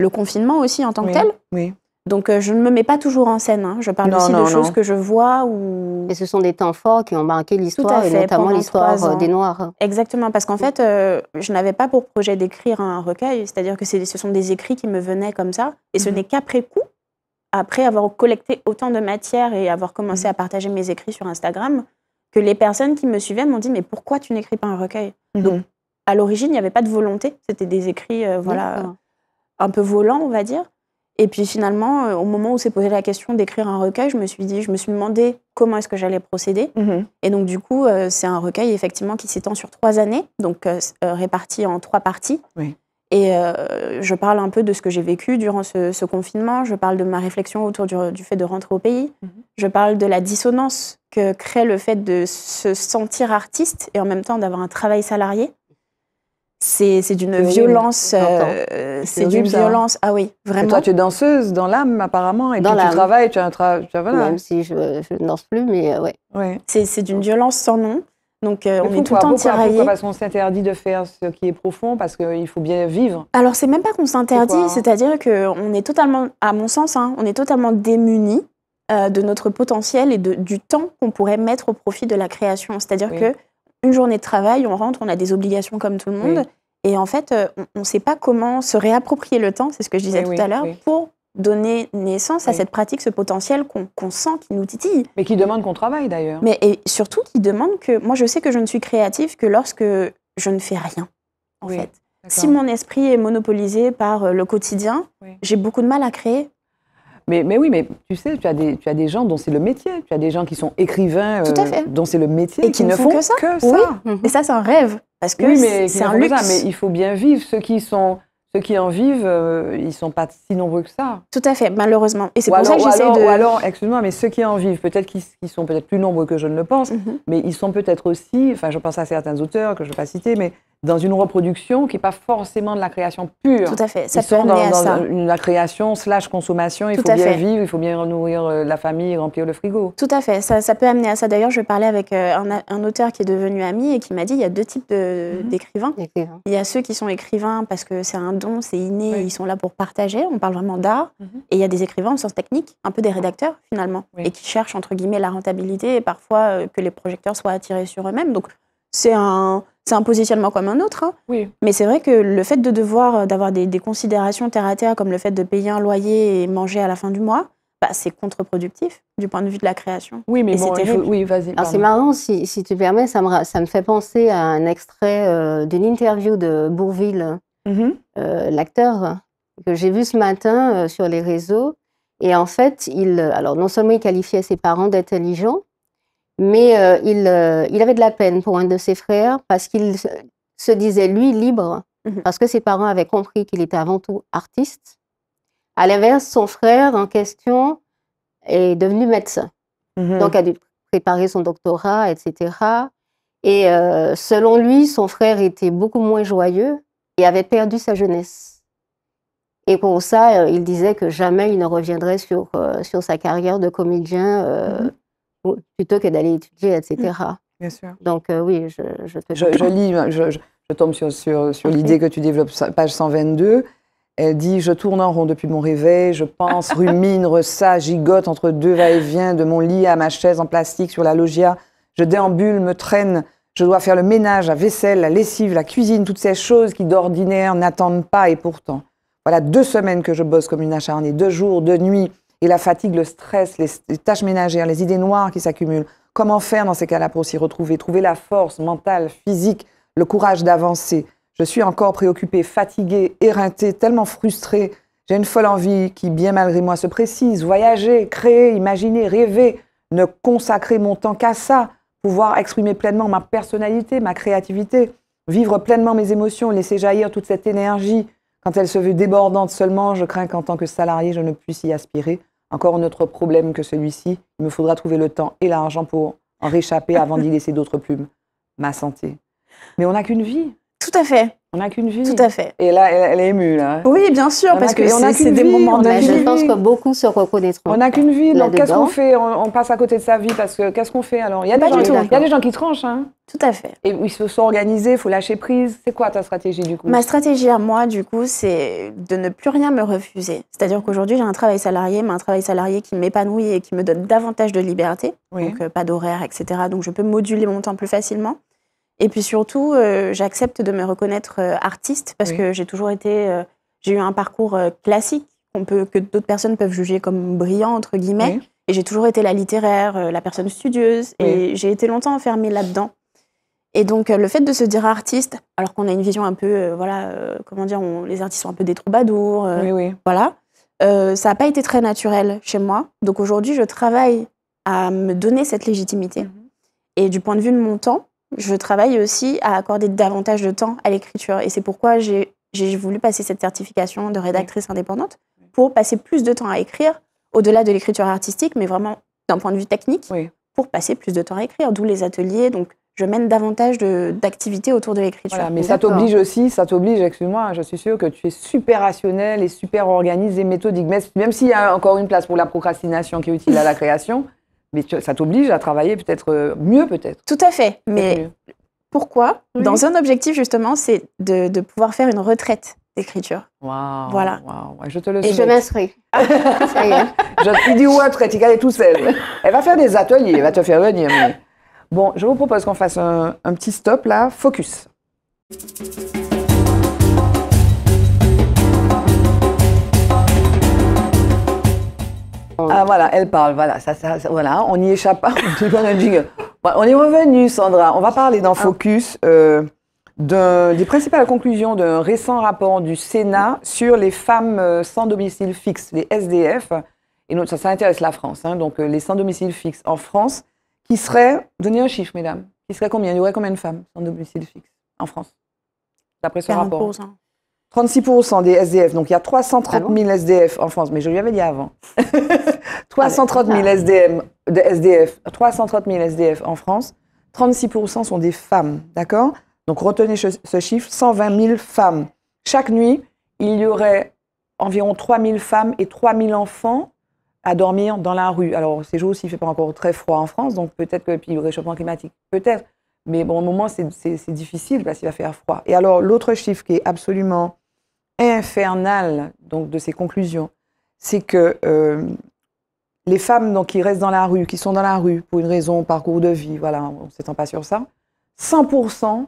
Speaker 2: le confinement aussi en tant que tel. Oui. Donc euh, je ne me mets pas toujours en scène. Hein. Je parle aussi de choses que
Speaker 3: je vois ou. Et ce sont des temps forts qui ont marqué l'histoire, et notamment l'histoire euh, des Noirs.
Speaker 2: Exactement, parce qu'en fait, euh, je n'avais pas pour projet d'écrire un recueil. C'est-à-dire que ce sont des écrits qui me venaient comme ça, et ce mhm. n'est qu'après coup, après avoir collecté autant de matière et avoir commencé mhm. à partager mes écrits sur Instagram, que les personnes qui me suivaient m'ont dit mais pourquoi tu n'écris pas un recueil mhm. Donc à l'origine, il n'y avait pas de volonté. C'était des écrits, voilà un peu volant, on va dire. Et puis finalement, euh, au moment où s'est posée la question d'écrire un recueil, je me suis dit, je me suis demandé comment est-ce que j'allais procéder. Mhm. Et donc du coup, euh, c'est un recueil effectivement qui s'étend sur trois années, donc euh, réparti en trois parties. Et je parle un peu de ce que j'ai vécu durant ce, confinement. Je parle de ma réflexion autour du, fait de rentrer au pays. Mhm. Je parle de la dissonance que crée le fait de se sentir artiste et en même temps d'avoir un travail salarié c'est d'une
Speaker 1: violence. Euh, euh, c'est d'une hein. violence. Ah oui, vraiment. toi, tu es danseuse dans l'âme, apparemment, et dans puis tu
Speaker 3: travailles, tu as un travail. Même si je, ne danse plus, mais euh, ouais. C'est d'une violence
Speaker 2: sans nom. Donc on est tout le temps tiraillé. Parce
Speaker 1: qu'on s'interdit de faire ce qui est profond, parce qu'il faut
Speaker 2: bien vivre. Alors c'est même pas qu'on s'interdit, c'est-à-dire qu'on est totalement, à mon sens, hein, on est totalement démuni de notre potentiel et de, du temps qu'on pourrait mettre au profit de la création. C'est-à-dire que une journée de travail, on rentre, on a des obligations comme tout le monde. Et en fait, euh, on ne sait pas comment se réapproprier le temps, c'est ce que je disais eh tout à l'heure, pour donner naissance à cette pratique, ce potentiel qu'on sent, qui nous titille. Mais qui demande
Speaker 1: qu'on travaille d'ailleurs. Mais
Speaker 2: et surtout qui demande que, moi je sais que je ne suis créative que lorsque je ne fais rien, en fait. Si mon esprit est monopolisé par euh, le quotidien, j'ai beaucoup de mal à créer mais,
Speaker 1: oui, mais tu sais, tu as des, tu as des gens dont c'est le métier. Tu as des gens qui sont écrivains, euh, dont c'est le métier, et qui, ne font, que ça.
Speaker 2: Mhm. Et ça, c'est un rêve. Parce que mais c'est un luxe. mais il faut
Speaker 1: bien vivre. Ceux qui sont ceux qui en vivent, euh, ils ne sont pas si nombreux que ça.
Speaker 2: Tout à fait, malheureusement. Et c'est pour ça que j'essaie de... Ou alors,
Speaker 1: excuse-moi, mais ceux qui en vivent, peut-être qu'ils sont peut-être plus nombreux que je ne le pense, mhm. mais ils sont peut-être aussi, enfin je pense à certains auteurs que je ne vais pas citer, mais dans une reproduction qui n'est pas forcément
Speaker 2: de la création pure. Tout à fait. Ça peut sont à ça.
Speaker 1: la création slash consommation. Il faut bien vivre, il faut bien nourrir euh, la famille, remplir le frigo.
Speaker 2: Tout à fait. Ça, peut amener à ça. D'ailleurs, je parlais avec euh, un, auteur qui est devenu ami et qui m'a dit il y a deux types mhm. d'écrivains. Il y a ceux qui sont écrivains parce que c'est un don, c'est inné, ils sont là pour partager. On parle vraiment d'art. Mhm. Et il y a des écrivains au sens technique, un peu des rédacteurs finalement, et qui cherchent entre guillemets la rentabilité et parfois euh, que les projecteurs soient attirés sur eux-mêmes. Donc c'est un c'est un positionnement comme un autre. Hein. Oui. Mais c'est vrai que le fait de devoir, euh, d'avoir des, considérations terre à terre, comme le fait de payer un loyer et manger à la fin du mois, bah, c'est contre-productif du point de vue de la création. Oui, mais bon, vas-y. c'est marrant,
Speaker 3: si, si, tu permets, ça me, ça me fait penser à un extrait euh, d'une interview de Bourville, mm-hmm. euh, l'acteur, que j'ai vu ce matin sur les réseaux. Et en fait, il, alors non seulement il qualifiait ses parents d'intelligents, mais euh, euh, il, avait de la peine pour un de ses frères parce qu'il se disait, lui, libre, mhm. parce que ses parents avaient compris qu'il était avant tout artiste. À l'inverse, son frère en question est devenu médecin, mhm. donc a dû préparer son doctorat, etc. Et euh, selon lui, son frère était beaucoup moins joyeux et avait perdu sa jeunesse. Et pour ça, il disait que jamais il ne reviendrait sur, sa carrière de comédien mhm plutôt que d'aller étudier, etc. Mmh. Bien sûr. Donc euh, oui, je, je te... Hein,
Speaker 1: je, je lis, je, tombe sur, l'idée que tu développes, page 122. Elle dit Je tourne en rond depuis mon réveil, je pense, rumine, ressasse, gigote entre deux va-et-vient, de mon lit à ma chaise en plastique sur la loggia. Je déambule, me traîne. Je dois faire le ménage, la vaisselle, la lessive, la cuisine, toutes ces choses qui d'ordinaire n'attendent pas et pourtant. Voilà deux semaines que je bosse comme une acharnée, deux jours, deux nuits, et la fatigue, le stress, les, tâches ménagères, les idées noires qui s'accumulent. Comment faire dans ces cas-là pour s'y retrouver Trouver la force mentale, physique, le courage d'avancer. Je suis encore préoccupée, fatiguée, éreintée, tellement frustrée. J'ai une folle envie qui, bien malgré moi, se précise. Voyager, créer, imaginer, rêver, ne consacrer mon temps qu'à ça, pouvoir exprimer pleinement ma personnalité, ma créativité, vivre pleinement mes émotions, laisser jaillir toute cette énergie. Quand elle se veut débordante seulement, je crains qu'en tant que salarié, je ne puisse y aspirer encore un autre problème que celui-ci. Il me faudra trouver le temps et l'argent pour en réchapper avant d'y laisser d'autres plumes. Ma santé. Mais on n'a
Speaker 2: qu'une vie. Tout à fait. On n'a qu'une vie. Tout à fait.
Speaker 1: Et là, elle, est émue, là. Oui, bien sûr, parce que, c'est des moments de vie. Je pense que beaucoup se reconnaîtront. On n'a qu'une vie, donc qu'est-ce qu'on fait on, passe à côté de sa vie, parce que qu'est-ce qu'on fait alors Il y a des gens, qui tranchent, hein. Tout à fait. Et ils se sont organisés, il faut lâcher prise. C'est quoi ta stratégie, du coup Ma
Speaker 2: stratégie à moi, du coup, c'est de ne plus rien me refuser. C'est-à-dire qu'aujourd'hui, j'ai un travail salarié, mais un travail salarié qui m'épanouit et qui me donne davantage de liberté. Donc, euh, pas d'horaire, etc. Donc, je peux moduler mon temps plus facilement. Et puis surtout, euh, j'accepte de me reconnaître euh, artiste parce que j'ai toujours été, euh, j'ai eu un parcours classique peut, que d'autres personnes peuvent juger comme brillant entre guillemets. Et j'ai toujours été la littéraire, la personne studieuse. Et j'ai été longtemps enfermée là-dedans. Et donc le fait de se dire artiste, alors qu'on a une vision un peu, voilà, comment dire, les artistes sont un peu des troubadours, Oui, oui. voilà, ça n'a pas été très naturel chez moi. Donc aujourd'hui, je travaille à me donner cette légitimité. Mhm. Et du point de vue de mon temps, je travaille aussi à accorder davantage de temps à l'écriture. Et c'est pourquoi j'ai voulu passer cette certification de rédactrice indépendante pour passer plus de temps à écrire, au-delà de l'écriture artistique, mais vraiment d'un point de vue technique, pour passer plus de temps à écrire. D'où les ateliers, donc je mène davantage d'activités autour de l'écriture. mais ça t'oblige aussi,
Speaker 1: ça t'oblige, excuse-moi, je suis sûre que tu es super rationnel et super et méthodique. Même s'il y a encore une place pour la procrastination qui est utile à la création, mais ça t'oblige à travailler peut-être euh, mieux, peut-être. Tout
Speaker 2: à fait. Mais pourquoi Dans un objectif, justement, c'est de, pouvoir faire une retraite d'écriture.
Speaker 1: Waouh. Voilà. Je te le Et je m'inscris.
Speaker 2: ça
Speaker 3: y est.
Speaker 1: Je, il dit ouais, tu est tout seul. Elle va faire des ateliers, elle va te faire venir. Bon, je vous propose qu'on fasse un, un petit stop là, focus. Ah, ah voilà, elle parle, voilà, on n'y échappe pas, on est revenu, Sandra. On va parler dans ah. Focus euh, des principales conclusions d'un récent rapport du Sénat sur les femmes euh, sans domicile fixe, les SDF. Et ça, intéresse la France. Hein. donc, euh, les sans domicile fixe en France, qui serait, donnez un chiffre, mesdames, qui serait combien Il y aurait combien de femmes sans domicile fixe en France D'après ce rapport 36% des SDF, donc il y a 330 000 SDF en France, mais je lui avais dit avant. 330 000 SDF, 330 SDF en France, 36% sont des femmes, d'accord Donc retenez ce chiffre, 120 000 femmes. Chaque nuit, il y aurait environ 3 000 femmes et 3 000 enfants à dormir dans la rue. Alors ces jours-ci, il ne fait pas encore très froid en France, donc peut-être que, puis le réchauffement climatique, peut-être. Mais bon, au moment, c'est difficile parce qu'il va faire froid. Et alors, l'autre chiffre qui est absolument infernal donc, de ces conclusions, c'est que euh, les femmes donc, qui restent dans la rue, qui sont dans la rue pour une raison, parcours de vie, voilà, on ne s'étend pas sur ça, 100%,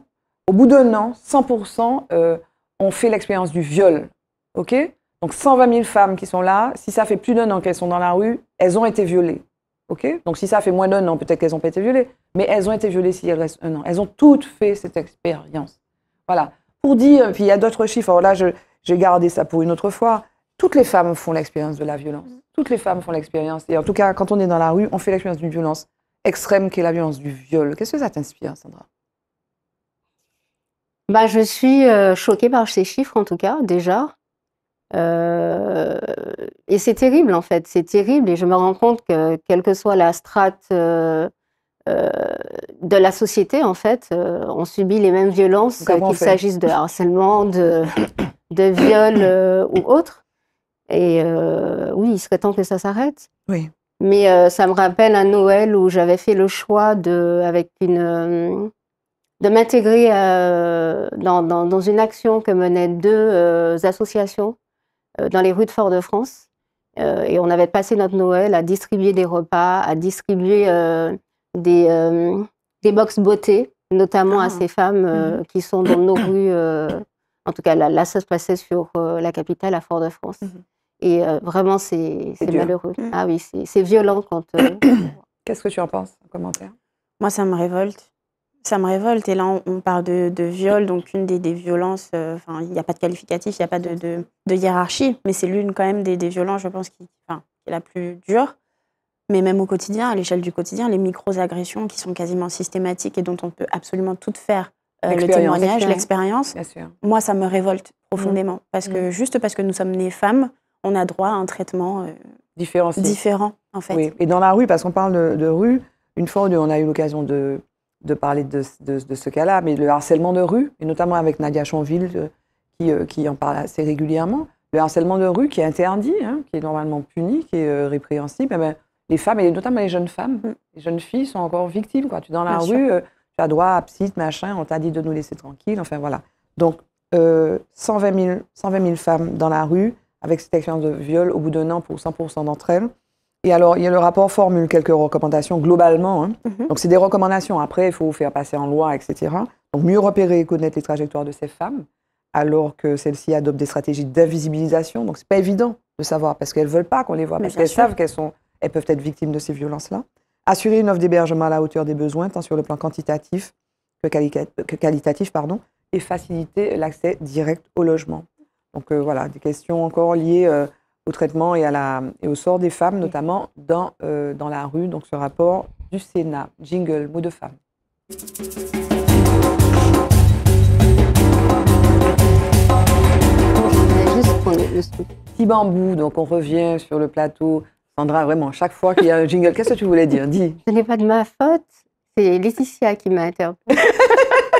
Speaker 1: au bout d'un an, 100% euh, ont fait l'expérience du viol. OK Donc 120 000 femmes qui sont là, si ça fait plus d'un an qu'elles sont dans la rue, elles ont été violées. OK Donc si ça fait moins d'un an, peut-être qu'elles n'ont pas été violées, mais elles ont été violées si elles restent un an. Elles ont toutes fait cette expérience. Voilà. Pour dire, puis il y a d'autres chiffres, alors là, je j'ai gardé ça pour une autre fois. Toutes les femmes font l'expérience de la violence. Mm. Toutes les femmes font l'expérience. Et en tout cas, quand on est dans la rue, on fait l'expérience d'une violence extrême qui est la violence du viol. Qu'est-ce que ça t'inspire, Sandra
Speaker 3: bah, Je suis euh, choquée par ces chiffres, en tout cas, déjà. Euh, et c'est terrible, en fait. C'est terrible. Et je me rends compte que, quelle que soit la strate euh, de la société, en fait, on subit les mêmes violences, qu'il s'agisse de harcèlement, de de viol euh, ou autre. Et euh, oui, il serait temps que ça s'arrête. Oui. Mais euh, ça me rappelle un Noël où j'avais fait le choix de, avec une, de m'intégrer dans, une action que menaient deux associations dans les rues de Fort-de-France. et on avait passé notre Noël à distribuer des repas, à distribuer des, des box beauté, notamment à ah. ces femmes mhm. qui sont dans nos rues en tout cas, là, ça se passait sur euh, la capitale, à Fort-de-France. Mmh et euh, vraiment, c'est malheureux. Mmh. Ah oui, c'est violent quand. Euh,
Speaker 2: Qu'est-ce que tu en penses
Speaker 1: en commentaire
Speaker 3: Moi, ça me révolte.
Speaker 2: Ça me révolte. Et là, on, parle de, viol, donc une des, violences. il n'y a pas de qualificatif, il n'y a pas de, hiérarchie, mais c'est l'une quand même des, violences, je pense, qui, qui est la plus dure. Mais même au quotidien, à l'échelle du quotidien, les micro-agressions qui sont quasiment systématiques et dont on peut absolument tout faire euh, le témoignage, l'expérience. Moi, ça me révolte mm. profondément. Parce que mm. juste parce que nous sommes nées femmes, on a droit à un traitement euh, différent. différent, en fait. Oui. Et
Speaker 1: dans la rue, parce qu'on parle de, rue, une fois on a eu l'occasion de, de, parler de, de ce cas-là, mais le harcèlement de rue, et notamment avec Nadia Chonville, euh, qui, qui en parle assez régulièrement, le harcèlement de rue qui est interdit, hein, qui est normalement puni, qui est répréhensible, eh ben, les femmes, et notamment les jeunes femmes, mm. les jeunes filles sont encore victimes. Tu dans la rue, tu as droit à machin, on t'a dit de nous laisser tranquille, enfin voilà. Donc, 120, euh, 000, femmes dans la rue avec cette expérience de viol au bout d'un an pour 100% d'entre elles. Et alors, il y a le rapport formule quelques recommandations globalement. Hein. Mhm. Donc, c'est des recommandations. Après, il faut faire passer en loi, etc. Donc, mieux repérer et connaître les trajectoires de ces femmes, alors que celles-ci adoptent des stratégies d'invisibilisation. Donc, c'est pas évident de savoir parce qu'elles veulent pas qu'on les voit, parce qu'elles savent qu'elles sont, elles peuvent être victimes de ces violences-là. Assurer une offre d'hébergement à la hauteur des besoins, tant sur le plan quantitatif que, qualitatif, pardon, et faciliter l'accès direct au logement. Donc euh, voilà, des questions encore liées euh, au traitement et, à la, et au sort des femmes, notamment dans, euh, dans la rue, donc ce rapport du Sénat. Jingle, mot de femme. Petit bambou, donc on revient sur le plateau Sandra, vraiment, chaque fois qu'il y a un jingle, qu'est-ce que tu voulais dire Dis.
Speaker 3: Ce n'est pas de ma faute, c'est Laetitia qui m'a interpellée.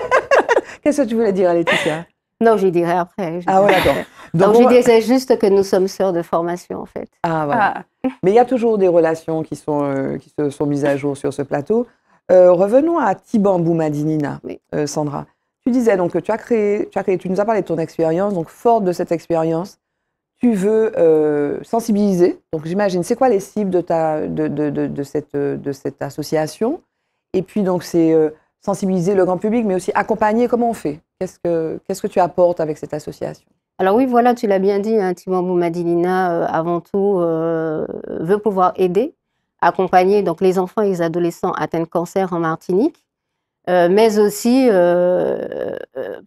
Speaker 3: qu'est-ce que tu voulais dire à Laetitia Non, je dirai après. ah ouais, d'accord. Donc, je disais juste que nous sommes sœurs de formation, en fait. Ah, voilà. Ah. Mais il y a toujours
Speaker 1: des relations qui, sont, euh, qui se sont mises à jour sur ce plateau. Euh, revenons à Tiban Madinina, euh, Sandra. Tu disais donc que tu as créé, tu, as créé, tu nous as parlé de ton expérience, donc forte de cette expérience, tu veux euh, sensibiliser. Donc j'imagine, c'est quoi les cibles de, ta, de, de, de, cette, de cette association Et puis donc c'est euh,
Speaker 3: sensibiliser le grand public, mais aussi accompagner comment on fait que Qu'est-ce que tu apportes avec cette association alors oui, voilà, tu l'as bien dit, hein, Timon Boumadilina, euh, avant tout, veut pouvoir aider, accompagner donc les enfants et les adolescents atteints de cancer en Martinique. mais aussi,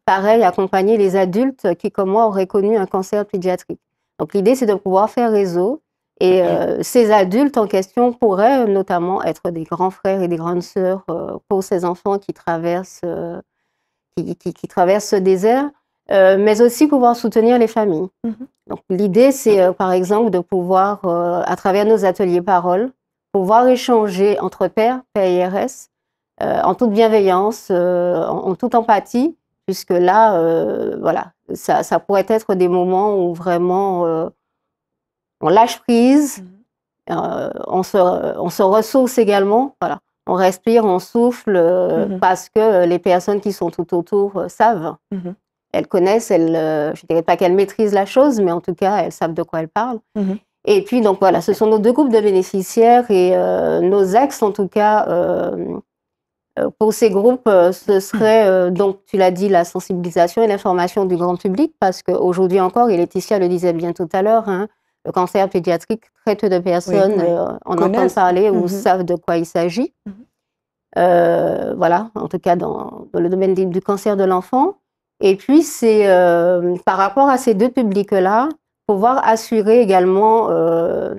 Speaker 3: pareil, accompagner les adultes qui, comme moi, auraient connu un cancer pédiatrique. Donc l'idée, c'est de pouvoir faire réseau. Et euh, ces adultes en question pourraient notamment être des grands frères et des grandes sœurs euh, pour ces enfants qui traversent, euh, qui, traversent ce désert, mais aussi pouvoir soutenir les familles. Mhm. Donc l'idée, c'est par exemple de pouvoir, à travers nos ateliers parole, pouvoir échanger entre et PIRS, en toute bienveillance, en, toute empathie, puisque là, voilà, ça, pourrait être des moments où vraiment euh, on lâche prise, mmh euh, on, se, on se ressource également. Voilà. On respire, on souffle, euh, mmh parce que les personnes qui sont tout autour savent. Mmh elles connaissent, elles, je ne dirais pas qu'elles maîtrisent la chose, mais en tout cas, elles savent de quoi elles parlent. Et puis, donc voilà, ce sont nos deux groupes de bénéficiaires et nos ex, en tout cas, euh, pour ces groupes, euh, ce serait, euh, donc tu l'as dit, la sensibilisation et l'information du grand public, parce qu'aujourd'hui encore, et Laetitia le disait bien tout à l'heure, hein, le cancer pédiatrique, très peu de personnes en entendent parler ou mhm. savent de quoi il s'agit. Mhm. voilà, en tout cas dans, le domaine du, cancer de l'enfant. Et puis, c'est par rapport à ces deux publics-là, pouvoir assurer également de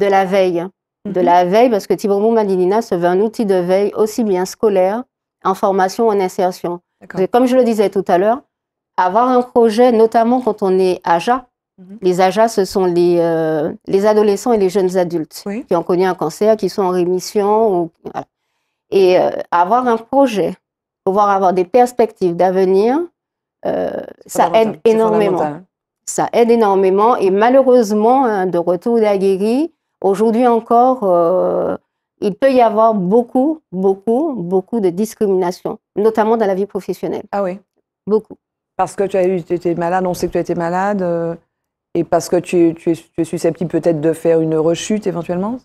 Speaker 3: la veille de la veille, parce que Tibor Madinina se veut un outil de veille aussi bien scolaire, en formation, en insertion. Comme je le disais tout à l'heure, avoir un projet, notamment quand on est AJA, mhm. les AJA, ce sont euh, les, adolescents et les jeunes adultes qui ont connu un cancer, qui sont en rémission. Et euh, avoir un projet, pouvoir avoir des perspectives d'avenir, euh, ça aide énormément. Hein. Ça aide énormément. Et malheureusement, hein, de retour d'Aguerri, Aujourd'hui encore, euh, il peut y avoir beaucoup, beaucoup, beaucoup de discrimination, notamment dans la vie professionnelle. Ah oui Beaucoup.
Speaker 1: Parce que tu as eu, étais malade, on sait que tu as été malade, euh, et parce que tu, es, susceptible peut-être de faire une rechute éventuellement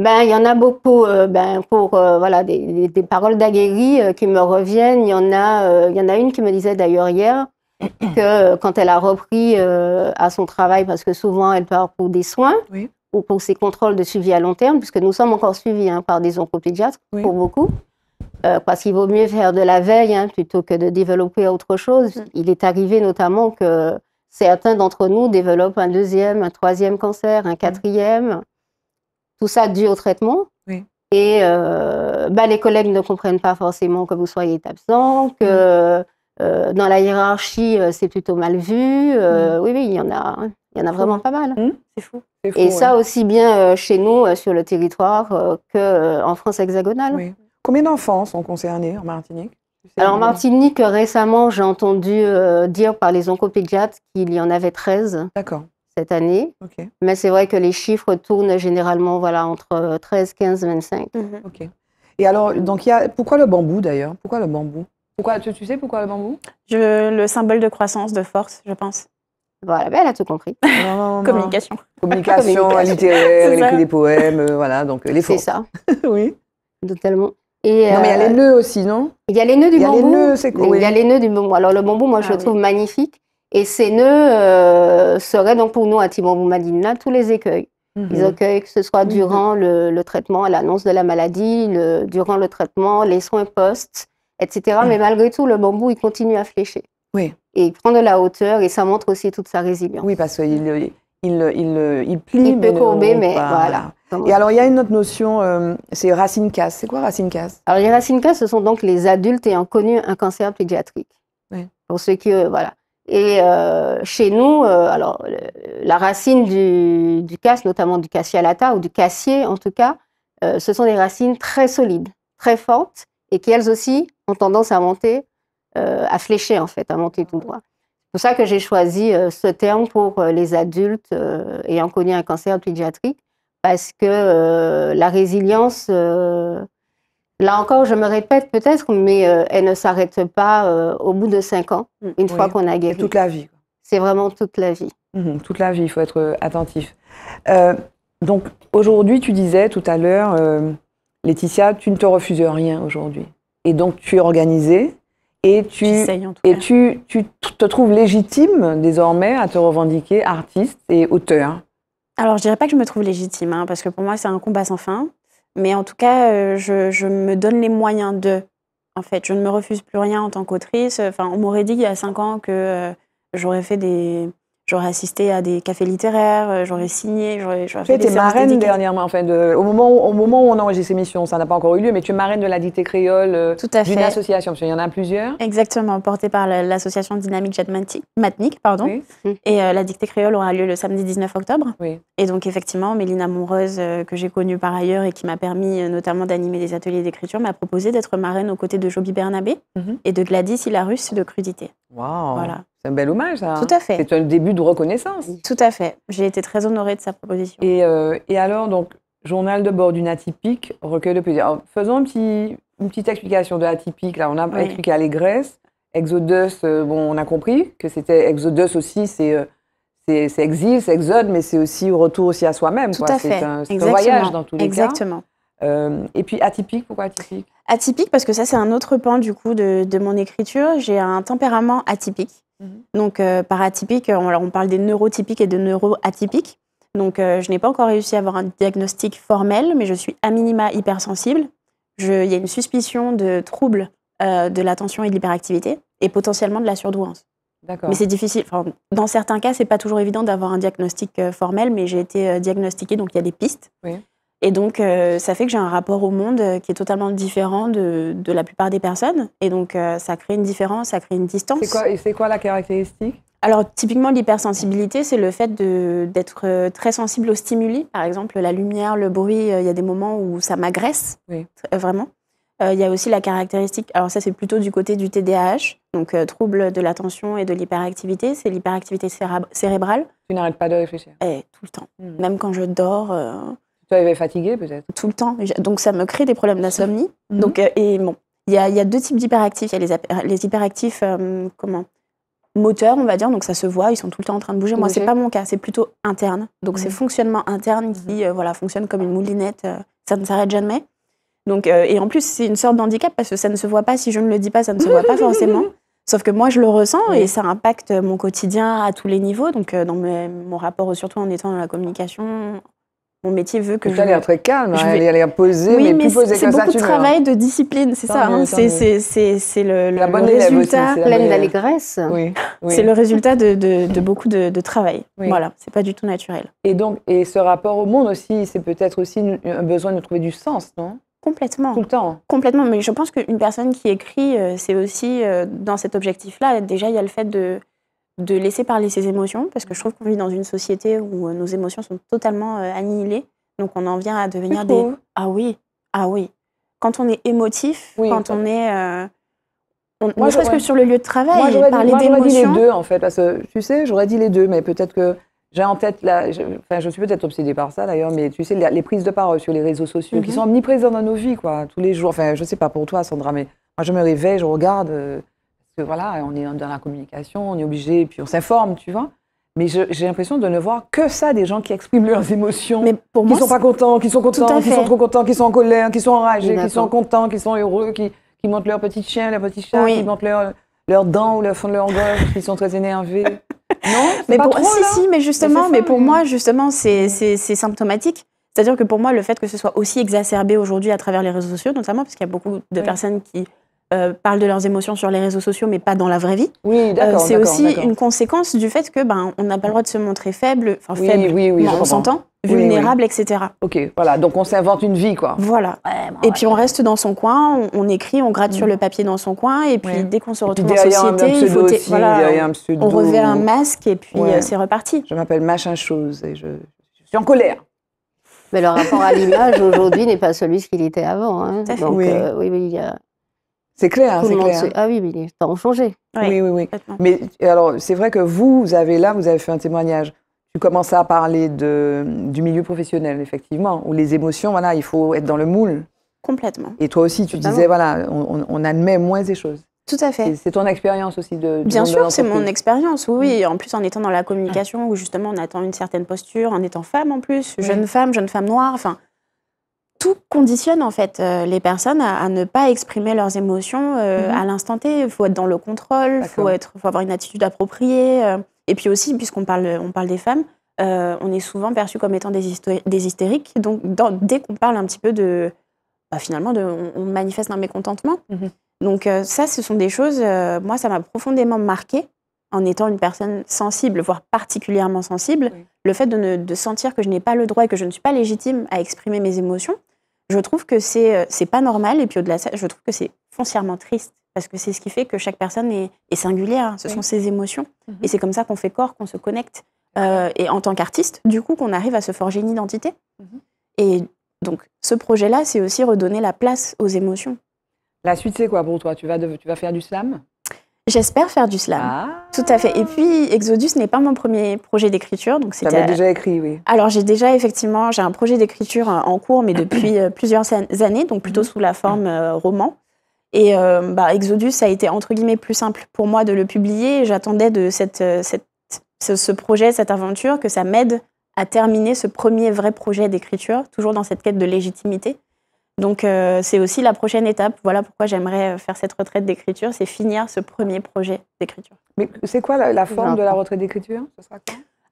Speaker 3: ben, il y en a beaucoup euh, ben, pour voilà des, paroles d'aguerris qui me reviennent. Il y en a, il y en a une qui me disait d'ailleurs hier, que quand elle a repris à son travail, parce que souvent elle part pour des soins, oui ou pour ces contrôles de suivi à long terme, puisque nous sommes encore suivis hein, par des oncopédiatres pour beaucoup, euh, parce qu'il vaut mieux faire de la veille hein, plutôt que de développer autre chose. Mm. Il est arrivé notamment que certains d'entre nous développent un deuxième, un troisième cancer, un mm. quatrième. Tout ça dû au traitement. Et euh, bah, les collègues ne comprennent pas forcément que vous soyez absent, mm. que euh, dans la hiérarchie, c'est plutôt mal vu. Oui, oui, il y en a. Hein. Il y en a vraiment pas mal. Hmm c'est
Speaker 2: fou. Et ça
Speaker 3: aussi bien euh, chez nous, euh, sur le territoire, euh, qu'en France hexagonale. Combien d'enfants sont concernés en Martinique alors en Martinique, récemment, j'ai entendu dire par les oncopédiatres qu'il y en avait 13 cette année. Mais c'est vrai que les chiffres tournent généralement voilà, entre 13, 15, 25. Et alors, donc, y a... pourquoi le bambou d'ailleurs Pourquoi le bambou
Speaker 2: pourquoi, tu, tu, sais pourquoi le bambou Je, Le symbole de croissance, de force, je pense.
Speaker 3: Voilà, ben, elle a tout compris. Communication.
Speaker 1: Communication, littéraire, elle des poèmes, euh, voilà, donc euh, les C'est ça.
Speaker 3: oui. Totalement. Et, non, mais il y a les euh, nœuds aussi, non Il y a les nœuds du bambou. Il y a les nœuds, c'est quoi Il y a les nœuds du bambou. Alors, le bambou, moi, je ah le trouve magnifique. Et ces nœuds seraient donc pour nous, à Thibambou Madina, tous les écueils. Mhm. Les écueils, que ce soit mhm. durant le, le, traitement, l'annonce de la maladie, durant le traitement, les soins postes, etc. Mhm. Mais malgré tout, le bambou, il continue à flécher. Oui et il prend de la hauteur et ça montre aussi toute sa résilience. Oui, parce qu'il il, il, il, plie. Il peut courber, mais voilà. Et alors, il y a une autre notion, euh, c'est racine casse. C'est quoi racine casse Alors, les racines casse, ce sont donc les adultes ayant connu un cancer pédiatrique. Oui. Pour ceux qui. Euh, voilà. Et euh, chez nous, alors, la racine du, du casse, notamment du cassialata, ou du cassier en tout cas, ce sont des racines très solides, très fortes et qui elles aussi ont tendance à monter euh, à flécher, en fait, à monter tout ah droit. C'est pour ça que j'ai choisi euh, ce terme pour euh, les adultes ayant connu un cancer pédiatrique, parce que la résilience, Là encore, je me répète peut-être, mais elle ne s'arrête pas au bout de cinq ans, mm, une fois qu'on a guéri. toute la vie. C'est vraiment toute la vie.
Speaker 1: Mm-hmm, toute la vie, il faut être attentif. donc aujourd'hui, tu disais tout à l'heure, Laetitia, tu ne te refuses rien aujourd'hui. Et donc tu es organisée, et, tu, te trouves légitime désormais à te revendiquer artiste et auteur
Speaker 2: Alors, je dirais pas que je me trouve légitime, hein, parce que pour moi, c'est un combat sans fin. Mais en tout cas, euh, je, me donne les moyens de. En fait, je ne me refuse plus rien en tant qu'autrice. Enfin, on m'aurait dit il y a cinq ans que euh, j'aurais fait des, J'aurais assisté à des cafés littéraires, euh, j'aurais signé, j'aurais fait des Tu marraine dernièrement, enfin, de, au, moment où, au moment où on ces missions, ça n'a pas encore eu lieu, mais tu es marraine de la dictée créole euh, d'une association, parce qu'il y en a plusieurs. Exactement, portée par l'association Dynamique Jet Matnik. Pardon. Mm. Et euh, la dictée créole aura lieu le samedi 19 octobre. Et donc, effectivement, Méline Amoureuse, que j'ai connue par ailleurs et qui m'a permis notamment d'animer des ateliers d'écriture, m'a proposé d'être marraine aux côtés de Joby Bernabé mhm. et de Gladys Hilarus de Crudité.
Speaker 1: Wow. Voilà. C'est un bel hommage, ça. Tout à fait. C'est un début
Speaker 2: de reconnaissance. Tout à fait. J'ai été très honorée de sa proposition. Et, euh, et alors, donc,
Speaker 1: journal de bord d'une atypique, recueil de plaisir. faisons petit, une petite explication de atypique. Là, on a oui. expliqué à les Exodus, euh, bon, on a compris que c'était Exodus aussi, c'est. Euh, exil, c'est exode, mais c'est aussi retour aussi à soi-même. Tout à fait. C'est un, voyage dans tous les Exactement. Exactement. et puis atypique, pourquoi atypique
Speaker 2: Atypique parce que ça c'est un autre pan du coup de mon écriture. J'ai un tempérament atypique. Mhm. Donc, euh, paratypique on, parle des neurotypiques et de neuroatypiques. Donc, euh, je n'ai pas encore réussi à avoir un diagnostic formel, mais je suis à minima hypersensible. Il y a une suspicion de trouble euh, de l'attention et de l'hyperactivité et potentiellement de la surdouance. Mais c'est difficile. dans certains cas, c'est pas toujours évident d'avoir un diagnostic formel, mais j'ai été diagnostiquée, donc il y a des pistes. Et donc, euh, ça fait que j'ai un rapport au monde euh, qui est totalement différent de, de la plupart des personnes. Et donc, euh, ça crée une différence, ça crée une distance. C'est quoi, et c'est quoi la caractéristique alors, typiquement, l'hypersensibilité, c'est le fait de, d'être très sensible aux stimuli. Par exemple, la lumière, le bruit, il y a des moments où ça m'agresse, oui. vraiment. il y a aussi la caractéristique, alors ça c'est plutôt du côté du TDAH, donc trouble de l'attention et de l'hyperactivité, c'est l'hyperactivité cérébrale. Tu n'arrêtes pas de réfléchir. Et, eh, tout le temps. Hmm. Même quand je dors, tu avais fatigué peut-être Tout le temps. Donc ça me crée des problèmes d'insomnie. Mhm. Donc euh, et bon, il y, a, deux types d'hyperactifs. Il y a les, euh, hyperactifs euh, comment moteurs, on va dire. Donc ça se voit, ils sont tout le temps en train de bouger. Moi, c'est pas mon cas. C'est plutôt interne. Donc c'est mhm. fonctionnement interne qui mhm. voilà fonctionne comme une moulinette. ça ne s'arrête jamais. Donc et en plus c'est une sorte d'handicap parce que ça ne se voit pas si je ne le dis pas, ça ne se voit pas forcément. Sauf que moi, je le ressens et ça impacte mon quotidien à tous les niveaux. Donc, dans mon rapport, surtout en étant dans la communication, mon métier veut que je. sois l'air très calme, je hein, vais... elle a l'air posée, oui, mais, plus que ça. C'est beaucoup de travail, de discipline, c'est ça. Hein, c'est le, bonne résultat. Pleine d'allégresse. Oui, c'est le résultat de, beaucoup de, de travail. Voilà, c'est pas du tout naturel. Et donc, et ce rapport au monde aussi, c'est peut-être aussi
Speaker 1: un besoin de trouver du sens, non
Speaker 2: Complètement. Tout le temps. Complètement. Mais je pense qu'une personne qui écrit, euh, c'est aussi euh, dans cet objectif-là. Déjà, il y a le fait de de laisser parler ses émotions, parce que je trouve qu'on vit dans une société où euh, nos émotions sont totalement euh, annihilées. Donc on en vient à devenir des... Ah oui, ah oui. Quand on est émotif, quand on est... Euh, moi, je pense que sur le lieu de travail, je parler d'émotions... j'aurais dit les deux, en fait, parce que,
Speaker 1: tu sais, j'aurais dit les deux, mais peut-être que... J'ai en tête, là, je, enfin, je suis peut-être obsédée par ça d'ailleurs, mais tu sais, les, prises de parole sur les réseaux sociaux qui mhm. sont omniprésents dans nos vies, quoi, tous les jours. Enfin, je sais pas pour toi, Sandra, mais moi, je me réveille, je regarde voilà, on est dans la communication, on est obligé, puis on s'informe, tu vois. Mais j'ai l'impression de ne voir que ça, des gens qui expriment leurs émotions, mais pour qui sont pas contents, qui sont contents, qui sont trop contents, qui sont en colère, qui sont enragés, qui sont contents, qui sont heureux, qui, montent leur petit chien, leur petit chat, qui montent leurs leur dents ou leur fond de leur gorge, qui sont très énervés. Non, mais pas mais justement, mais,
Speaker 2: pour moi, justement, c'est symptomatique. C'est-à-dire que pour moi, le fait que ce soit aussi exacerbé aujourd'hui à travers les réseaux sociaux, notamment, parce qu'il y a beaucoup de personnes qui parle euh, parlent de leurs émotions sur les réseaux sociaux, mais pas dans la vraie vie. Oui, d'accord. Euh, c'est aussi une conséquence du fait que ben on n'a pas le droit de se montrer faible, enfin faible, oui, oui, on s'entend, vulnérable, etc. Ok, voilà. Donc on s'invente une vie, quoi. Voilà. Bah et puis on reste dans son coin, on, écrit, on gratte mm. sur le papier dans son coin, et puis dès qu'on se retrouve en société, on, on revêt un masque et puis euh, c'est
Speaker 3: reparti. Je m'appelle machin chose et je, suis en colère. Mais le rapport à l'image aujourd'hui n'est pas celui qu'il était avant. Hein. oui. oui, oui, c'est clair, hein, c'est clair. Hein. Ah oui, mais les
Speaker 1: temps ont changé. Oui, oui, oui. Mais alors, c'est vrai que vous, vous avez là, vous avez fait un témoignage. Tu commençais à parler de, du milieu professionnel, effectivement, où les émotions, voilà, il faut être dans le moule. Complètement. Et toi aussi, tu disais, voilà, on, admet moins des choses. Tout à fait. C'est ton expérience aussi de. Bien sûr, c'est mon
Speaker 2: expérience, oui. Mm. En plus, en étant dans la communication, où justement on attend une certaine posture, en étant femme en plus, jeune femme, jeune femme noire, enfin, tout conditionne en fait euh, les personnes à, ne pas exprimer leurs émotions euh, mhm. à l'instant T. Il faut être dans le contrôle, il faut, être, faut avoir une attitude appropriée. Euh. Et puis aussi, puisqu'on parle, on parle des femmes, on est souvent perçu comme étant des, hystériques. Donc dès qu'on parle un petit peu de... Bah, finalement, de, on, manifeste un mécontentement. Mhm. Donc ça, ce sont des choses, moi, ça m'a profondément marquée en étant une personne sensible, voire particulièrement sensible, le fait de, sentir que je n'ai pas le droit et que je ne suis pas légitime à exprimer mes émotions, je trouve que c'est n'est euh, pas normal. Et puis au-delà ça, je trouve que c'est foncièrement triste parce que c'est ce qui fait que chaque personne est, singulière. Hein. Ce sont ses émotions mhm. et c'est comme ça qu'on fait corps, qu'on se connecte. Ah euh, et en tant qu'artiste, du coup, qu'on arrive à se forger une identité. Mhm. Et donc, ce projet-là, c'est aussi redonner la place aux émotions. La suite, c'est quoi pour toi tu vas,
Speaker 1: tu vas faire du slam
Speaker 2: J'espère faire du slam. Ah. Tout à fait. Et puis, Exodus n'est pas mon premier projet d'écriture. Donc c'était... déjà écrit, oui. Alors, j'ai déjà, effectivement, j'ai un projet d'écriture euh, en cours, mais depuis euh, plusieurs années, donc plutôt mhm. sous la forme euh, roman. Et bah, Exodus, ça a été, entre guillemets, plus simple pour moi de le publier. J'attendais de cette, ce, projet, cette aventure, que ça m'aide à terminer ce premier vrai projet d'écriture, toujours dans cette quête de légitimité. Donc euh, c'est aussi la prochaine étape. Voilà pourquoi j'aimerais euh, faire cette retraite d'écriture, c'est finir ce premier projet d'écriture. Mais c'est quoi la, forme de la retraite d'écriture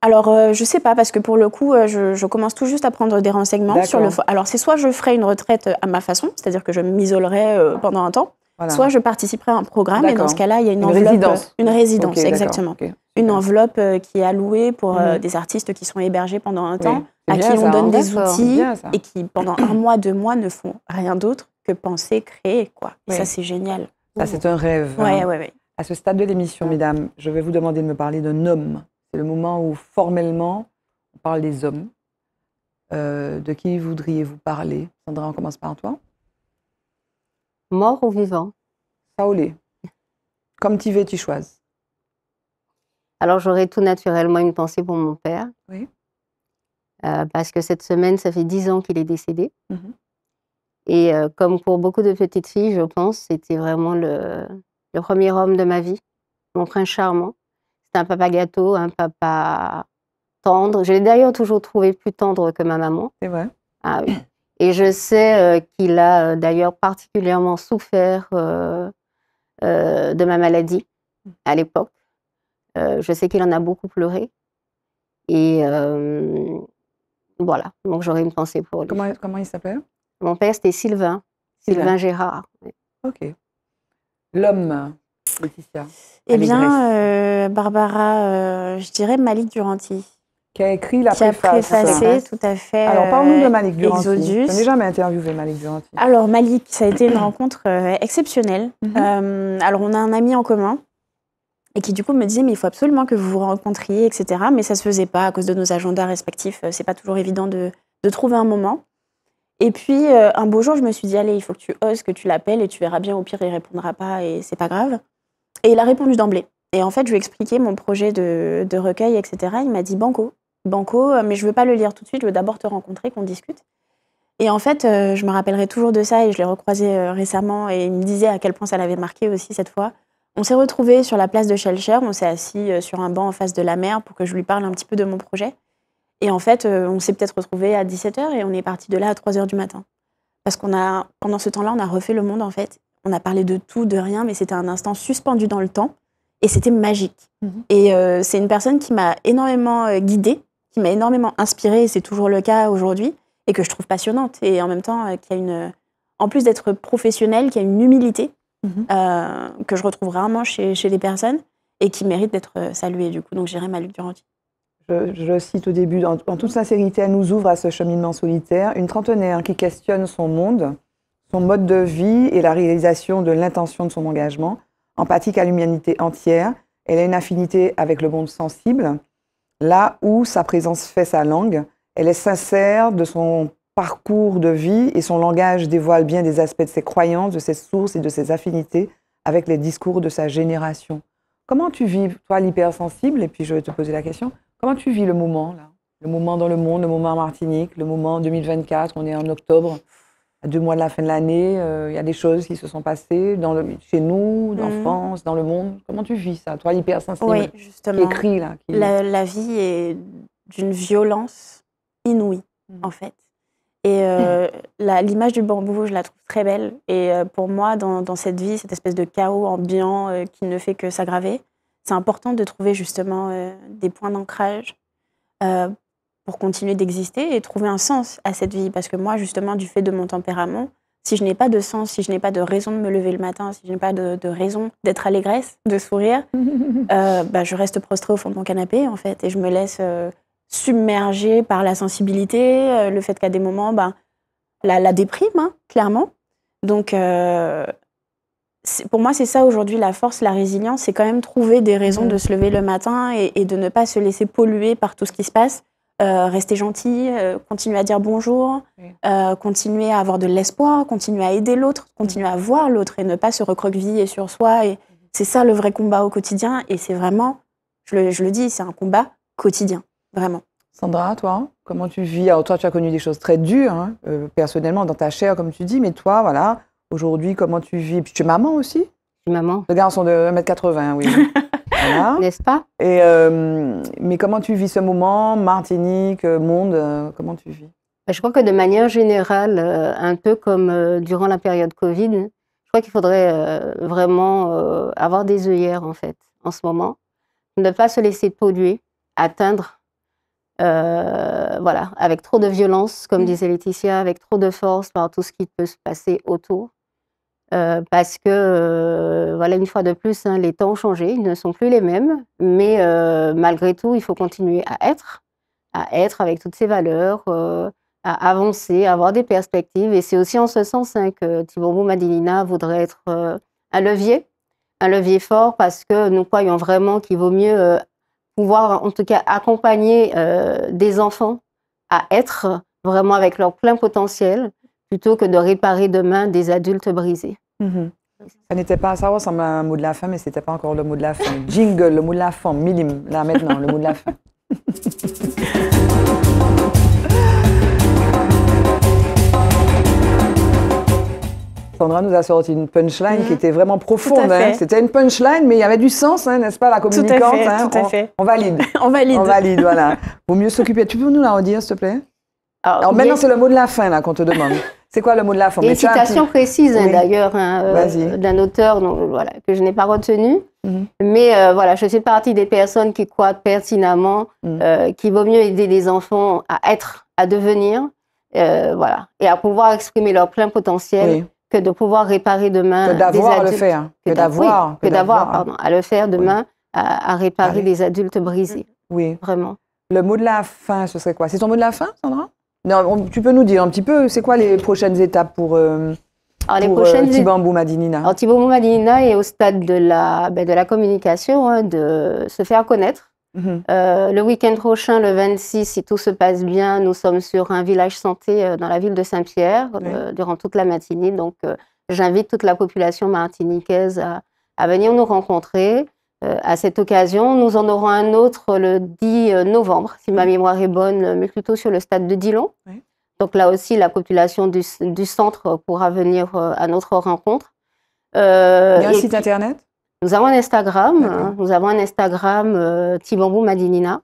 Speaker 2: alors, je euh, je sais pas, parce que pour le coup, je, commence tout juste à prendre des renseignements sur le. Alors, c'est soit je ferai une retraite à ma façon, c'est-à-dire que je m'isolerai ah. pendant un temps, soit je participerai à un programme, et dans ce cas-là, il y a une, une enveloppe, résidence. Une résidence, exactement une enveloppe euh, qui est allouée pour euh, mhm. des artistes qui sont hébergés pendant un temps, à qui on donne des outils et qui, pendant un mois, deux mois, ne font rien d'autre que penser, créer. Quoi. Et ça, c'est génial. Ça, c'est
Speaker 1: un rêve. Hein. À ce stade de l'émission, mesdames, je vais vous demander de me parler d'un homme. C'est le moment où, formellement, on parle des hommes. Euh, de qui voudriez-vous parler Sandra, on commence par toi. Mort ou vivant Saolé.
Speaker 3: Comme tu veux, tu choisis. Alors j'aurais tout naturellement une pensée pour mon père. Oui. Euh, parce que cette semaine, ça fait dix ans qu'il est décédé. Mhm. Et euh, comme pour beaucoup de petites filles, je pense, c'était vraiment le, premier homme de ma vie, mon prince charmant. c'est un papa gâteau, un papa tendre. Je l'ai d'ailleurs toujours trouvé plus tendre que ma maman. Ah Et je sais euh, qu'il a d'ailleurs particulièrement souffert de ma maladie à l'époque. Euh, je sais qu'il en a beaucoup pleuré. Et voilà, donc j'aurais une pensée pour lui. Comment, comment il s'appelle Mon père, c'était Sylvain.
Speaker 2: Sylvain, Gérard.
Speaker 3: Ok.
Speaker 1: L'homme, Laetitia.
Speaker 2: Eh bien, euh, Barbara, euh, je dirais Malik Duranti. Qui a écrit la qui a préfacé, tout à fait. Alors, parle-nous de Malik Duranti. Exodus. Je n'ai jamais interviewé Malik Duranti. Alors, Malik, ça a été une rencontre exceptionnelle. Mm-hmm. alors, on a un ami en commun et qui du coup me disait mais il faut absolument que vous vous rencontriez, etc. Mais ça se faisait pas à cause de nos agendas respectifs. Euh, c'est pas toujours évident de, trouver un moment. Et puis euh, un beau jour, je me suis dit allez, il faut que tu oses, que tu l'appelles et tu verras bien. Au pire, il répondra pas et c'est pas grave. Et il a répondu d'emblée. Et en fait, je lui ai expliqué mon projet de, de recueil, etc. Il m'a dit banco, banco, euh, mais je veux pas le lire tout de suite. Je veux d'abord te rencontrer, qu'on discute. Et en fait, je me rappellerai toujours de ça et je l'ai recroisé récemment et il me disait à quel point ça l'avait marqué aussi cette fois. On s'est retrouvés sur la place de Shelcher, on s'est assis euh, sur un banc en face de la mer pour que je lui parle un petit peu de mon projet. Et en fait, euh, on s'est peut-être retrouvés à 17h et on est parti de là à 3h du matin. Parce qu'on a, pendant ce temps-là, on a refait le monde en fait. On a parlé de tout, de rien, mais c'était un instant suspendu dans le temps et c'était magique. Mhm. Et euh, c'est une personne qui m'a énormément guidée, qui m'a énormément inspirée c'est toujours le cas aujourd'hui et que je trouve passionnante et en même temps qui a une, en plus d'être professionnelle, qui a une humilité Mhm. Euh, que je retrouve rarement chez, les personnes et qui méritent d'être euh, saluées, du coup. Donc, j'irai mal Duranti.
Speaker 1: Je, je, cite au début, en, toute sincérité, elle nous ouvre à ce cheminement solitaire, une trentenaire qui questionne son monde, son mode de vie et la réalisation de l'intention de son engagement, empathique à l'humanité entière. Elle a une affinité avec le monde sensible, là où sa présence fait sa langue. Elle est sincère de son parcours de vie et son langage dévoile bien des aspects de ses croyances, de ses sources et de ses affinités avec les discours de sa génération. Comment tu vis, toi, l'hypersensible Et puis je vais te poser la question. Comment tu vis le moment, là Le moment dans le monde, le moment en Martinique, le moment 2024, on est en octobre, à deux mois de la fin de l'année, euh, il y a des choses qui se sont passées chez nous, d'enfance, mhm. dans le monde. Comment tu vis ça, toi, l'hypersensible Oui, justement. La,
Speaker 2: vie est d'une violence inouïe, mhm. en fait. Et euh, l'image du bambou, je la trouve très belle. Et euh, pour moi, dans, cette vie, cette espèce de chaos ambiant euh, qui ne fait que s'aggraver, c'est important de trouver justement des points d'ancrage pour continuer d'exister et trouver un sens à cette vie. Parce que moi, justement, du fait de mon tempérament, si je n'ai pas de sens, si je n'ai pas de raison de me lever le matin, si je n'ai pas de, raison d'être allégresse de sourire, bah, je reste prostrée au fond de mon canapé, en fait, et je me laisse submergée par la sensibilité, euh, le fait qu'à des moments, ben, la, déprime, hein, clairement. Donc, euh, pour moi, c'est ça aujourd'hui la force, la résilience, c'est quand même trouver des raisons de mm. se lever le matin et, de ne pas se laisser polluer par tout ce qui se passe. Euh, rester gentil, continuer à dire bonjour, continuer à avoir de l'espoir, continuer à aider l'autre, mm. continuer à voir l'autre et ne pas se recroqueviller sur soi. Et c'est ça le vrai combat au quotidien. Et c'est vraiment, je le dis, c'est un combat quotidien. Vraiment. Sandra, toi, comment tu vis Alors, toi, tu as connu des choses très dures,
Speaker 1: hein, euh, personnellement, dans ta chair, comme tu dis, mais toi, voilà, aujourd'hui, comment tu vis Puis tu es maman aussi Je maman. Le garçon de 1m80, oui. voilà. N'est-ce pas Et, euh, Mais comment tu vis ce moment, Martinique, euh, monde Comment tu vis
Speaker 3: bah, Je crois que de manière générale, un peu comme durant la période Covid, je crois qu'il faudrait vraiment avoir des œillères, en fait, en ce moment. Ne pas se laisser polluer, atteindre euh, voilà, avec trop de violence, comme mmh. disait Laetitia, avec trop de force par tout ce qui peut se passer autour. Euh, parce que, euh, voilà, une fois de plus, hein, les temps ont changé, ils ne sont plus les mêmes, mais malgré tout, il faut continuer à être, à être avec toutes ces valeurs, à avancer, à avoir des perspectives. Et c'est aussi en ce sens hein, que Thibaut Madinina voudrait être un levier, un levier fort, parce que nous croyons vraiment qu'il vaut mieux pouvoir en tout cas accompagner euh, des enfants à être vraiment avec leur plein potentiel plutôt que de réparer demain des adultes brisés. Mm-hmm. Ça n'était pas, ça ressemble
Speaker 1: à un mot de la fin, mais ce n'était pas encore le mot de la fin. Jingle, le mot de la fin, milim, là maintenant, le mot de la fin. Sandra nous a sorti une punchline qui mhm. était vraiment profonde. Hein. C'était une punchline, mais il y avait du sens, hein, n'est-ce pas, la communicante Tout à fait. Tout à on, fait. on, valide. on valide. On valide, voilà. Vaut mieux s'occuper. Tu peux nous la redire, s'il te plaît ah, Alors, maintenant, c'est le mot de la fin là qu'on te demande. C'est quoi le mot de la fin Une citation précise, hein,
Speaker 3: d'ailleurs, euh, d'un auteur donc voilà, que je n'ai pas retenu. Mhm. Mais euh, voilà, je suis partie des personnes qui croient pertinemment mhm. euh, qu'il vaut mieux aider les enfants à être, à devenir, voilà, et à pouvoir exprimer leur plein potentiel. Oui que de pouvoir réparer demain. des d'avoir le faire. Que, d'avoir. que d'avoir, pardon, à le faire demain, à, réparer les adultes brisés.
Speaker 1: Oui. Vraiment. Le mot de la fin, ce serait quoi C'est ton mot de la fin, Sandra non, tu peux nous dire un petit peu, c'est quoi
Speaker 3: les prochaines étapes pour, euh, ah, pour les euh, prochaines Madinina Alors, Madinina est au stade de la, ben, de la communication, hein, de se faire connaître Mhm. Euh, le week-end prochain, le 26, si tout se passe bien, nous sommes sur un village santé euh, dans la ville de Saint-Pierre euh, durant toute la matinée. Donc, j'invite toute la population martiniquaise à, venir nous rencontrer à cette occasion. Nous en aurons un autre le 10 novembre, si ma mémoire est bonne, mais plutôt sur le stade de Dillon. Donc là aussi, la population du, centre pourra venir à notre rencontre. Il y a un site internet nous avons un Instagram. Hein. nous avons un Instagram euh, Tibambou Madinina.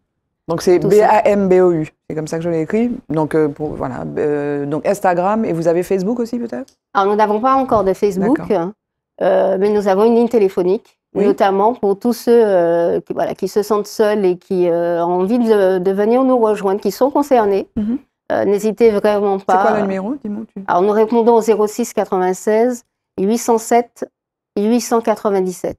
Speaker 1: Donc c'est B-A-M-B-O-U. C'est comme ça que je l'ai écrit. Donc, euh, pour, voilà, euh, donc Instagram et vous avez Facebook aussi peut-être
Speaker 3: Alors nous n'avons pas encore de Facebook, euh, mais nous avons une ligne téléphonique. notamment pour tous ceux qui, voilà, qui se sentent seuls et qui ont envie de, venir nous rejoindre, qui sont concernés. Mhm. N'hésitez vraiment pas. C'est quoi le numéro, Alors, nous répondons au 06 96 807 897.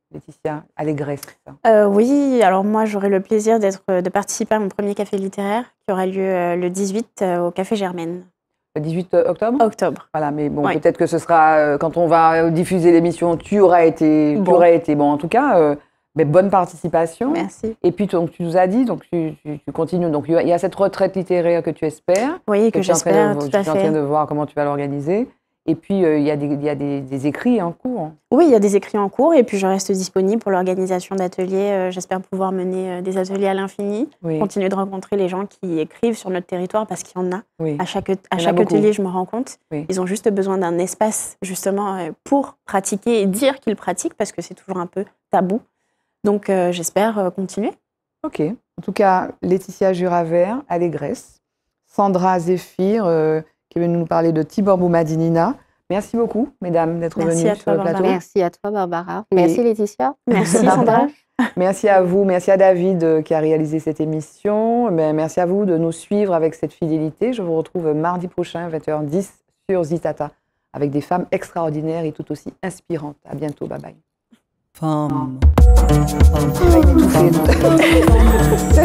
Speaker 1: Laetitia allégresse
Speaker 2: euh, Oui, alors moi j'aurai le plaisir d'être de participer à mon premier café littéraire qui aura lieu euh, le 18 euh, au Café Germaine.
Speaker 1: Le 18 octobre Octobre. Voilà, mais bon, peut-être que ce sera quand on va diffuser l'émission, tu auras été, été. Bon, en tout cas, mais bonne participation. Merci. Et puis tu nous as dit, donc tu, tu, continues. Donc il y a cette retraite littéraire que tu espères. Oui, que, que Je suis en train de voir comment tu vas l'organiser. Et puis, euh, il y a, des, écrits en cours.
Speaker 2: Hein. Oui, il y a des écrits en cours. Et puis, je reste disponible pour l'organisation d'ateliers. Euh, j'espère pouvoir mener euh, des ateliers à l'infini. Continuer de rencontrer les gens qui écrivent sur notre territoire parce qu'il y en a. À chaque, à chaque atelier, je me rends compte. Ils ont juste besoin d'un espace, justement, pour pratiquer et dire qu'ils pratiquent parce que c'est toujours un peu tabou. Donc, j'espère continuer. OK. En tout cas, Laetitia Juravert, Allégresse. Sandra Zéphyr
Speaker 1: qui est nous parler de Tibor Boumadinina. Merci beaucoup, mesdames, d'être venues sur le plateau. Merci
Speaker 3: à toi, Barbara. Merci, Laetitia. Merci, Sandra.
Speaker 1: Merci à vous, merci à David euh, qui a réalisé cette émission. Eh merci à vous de nous suivre avec cette fidélité. Je vous retrouve mardi prochain, 20h10, sur Zitata, avec des femmes extraordinaires et tout aussi inspirantes. À bientôt, bye bye. Femme.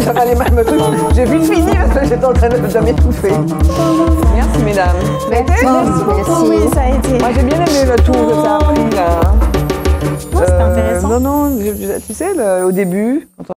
Speaker 1: J'aurais les mains me toucher. J'ai vite fini parce que j'étais en train de jamais étouffer. Merci mesdames. Merci, merci Oui, ça a été. Moi j'ai bien aimé le tour que ça a pris là.
Speaker 3: Euh, intéressant.
Speaker 1: Non, non, tu sais, au début,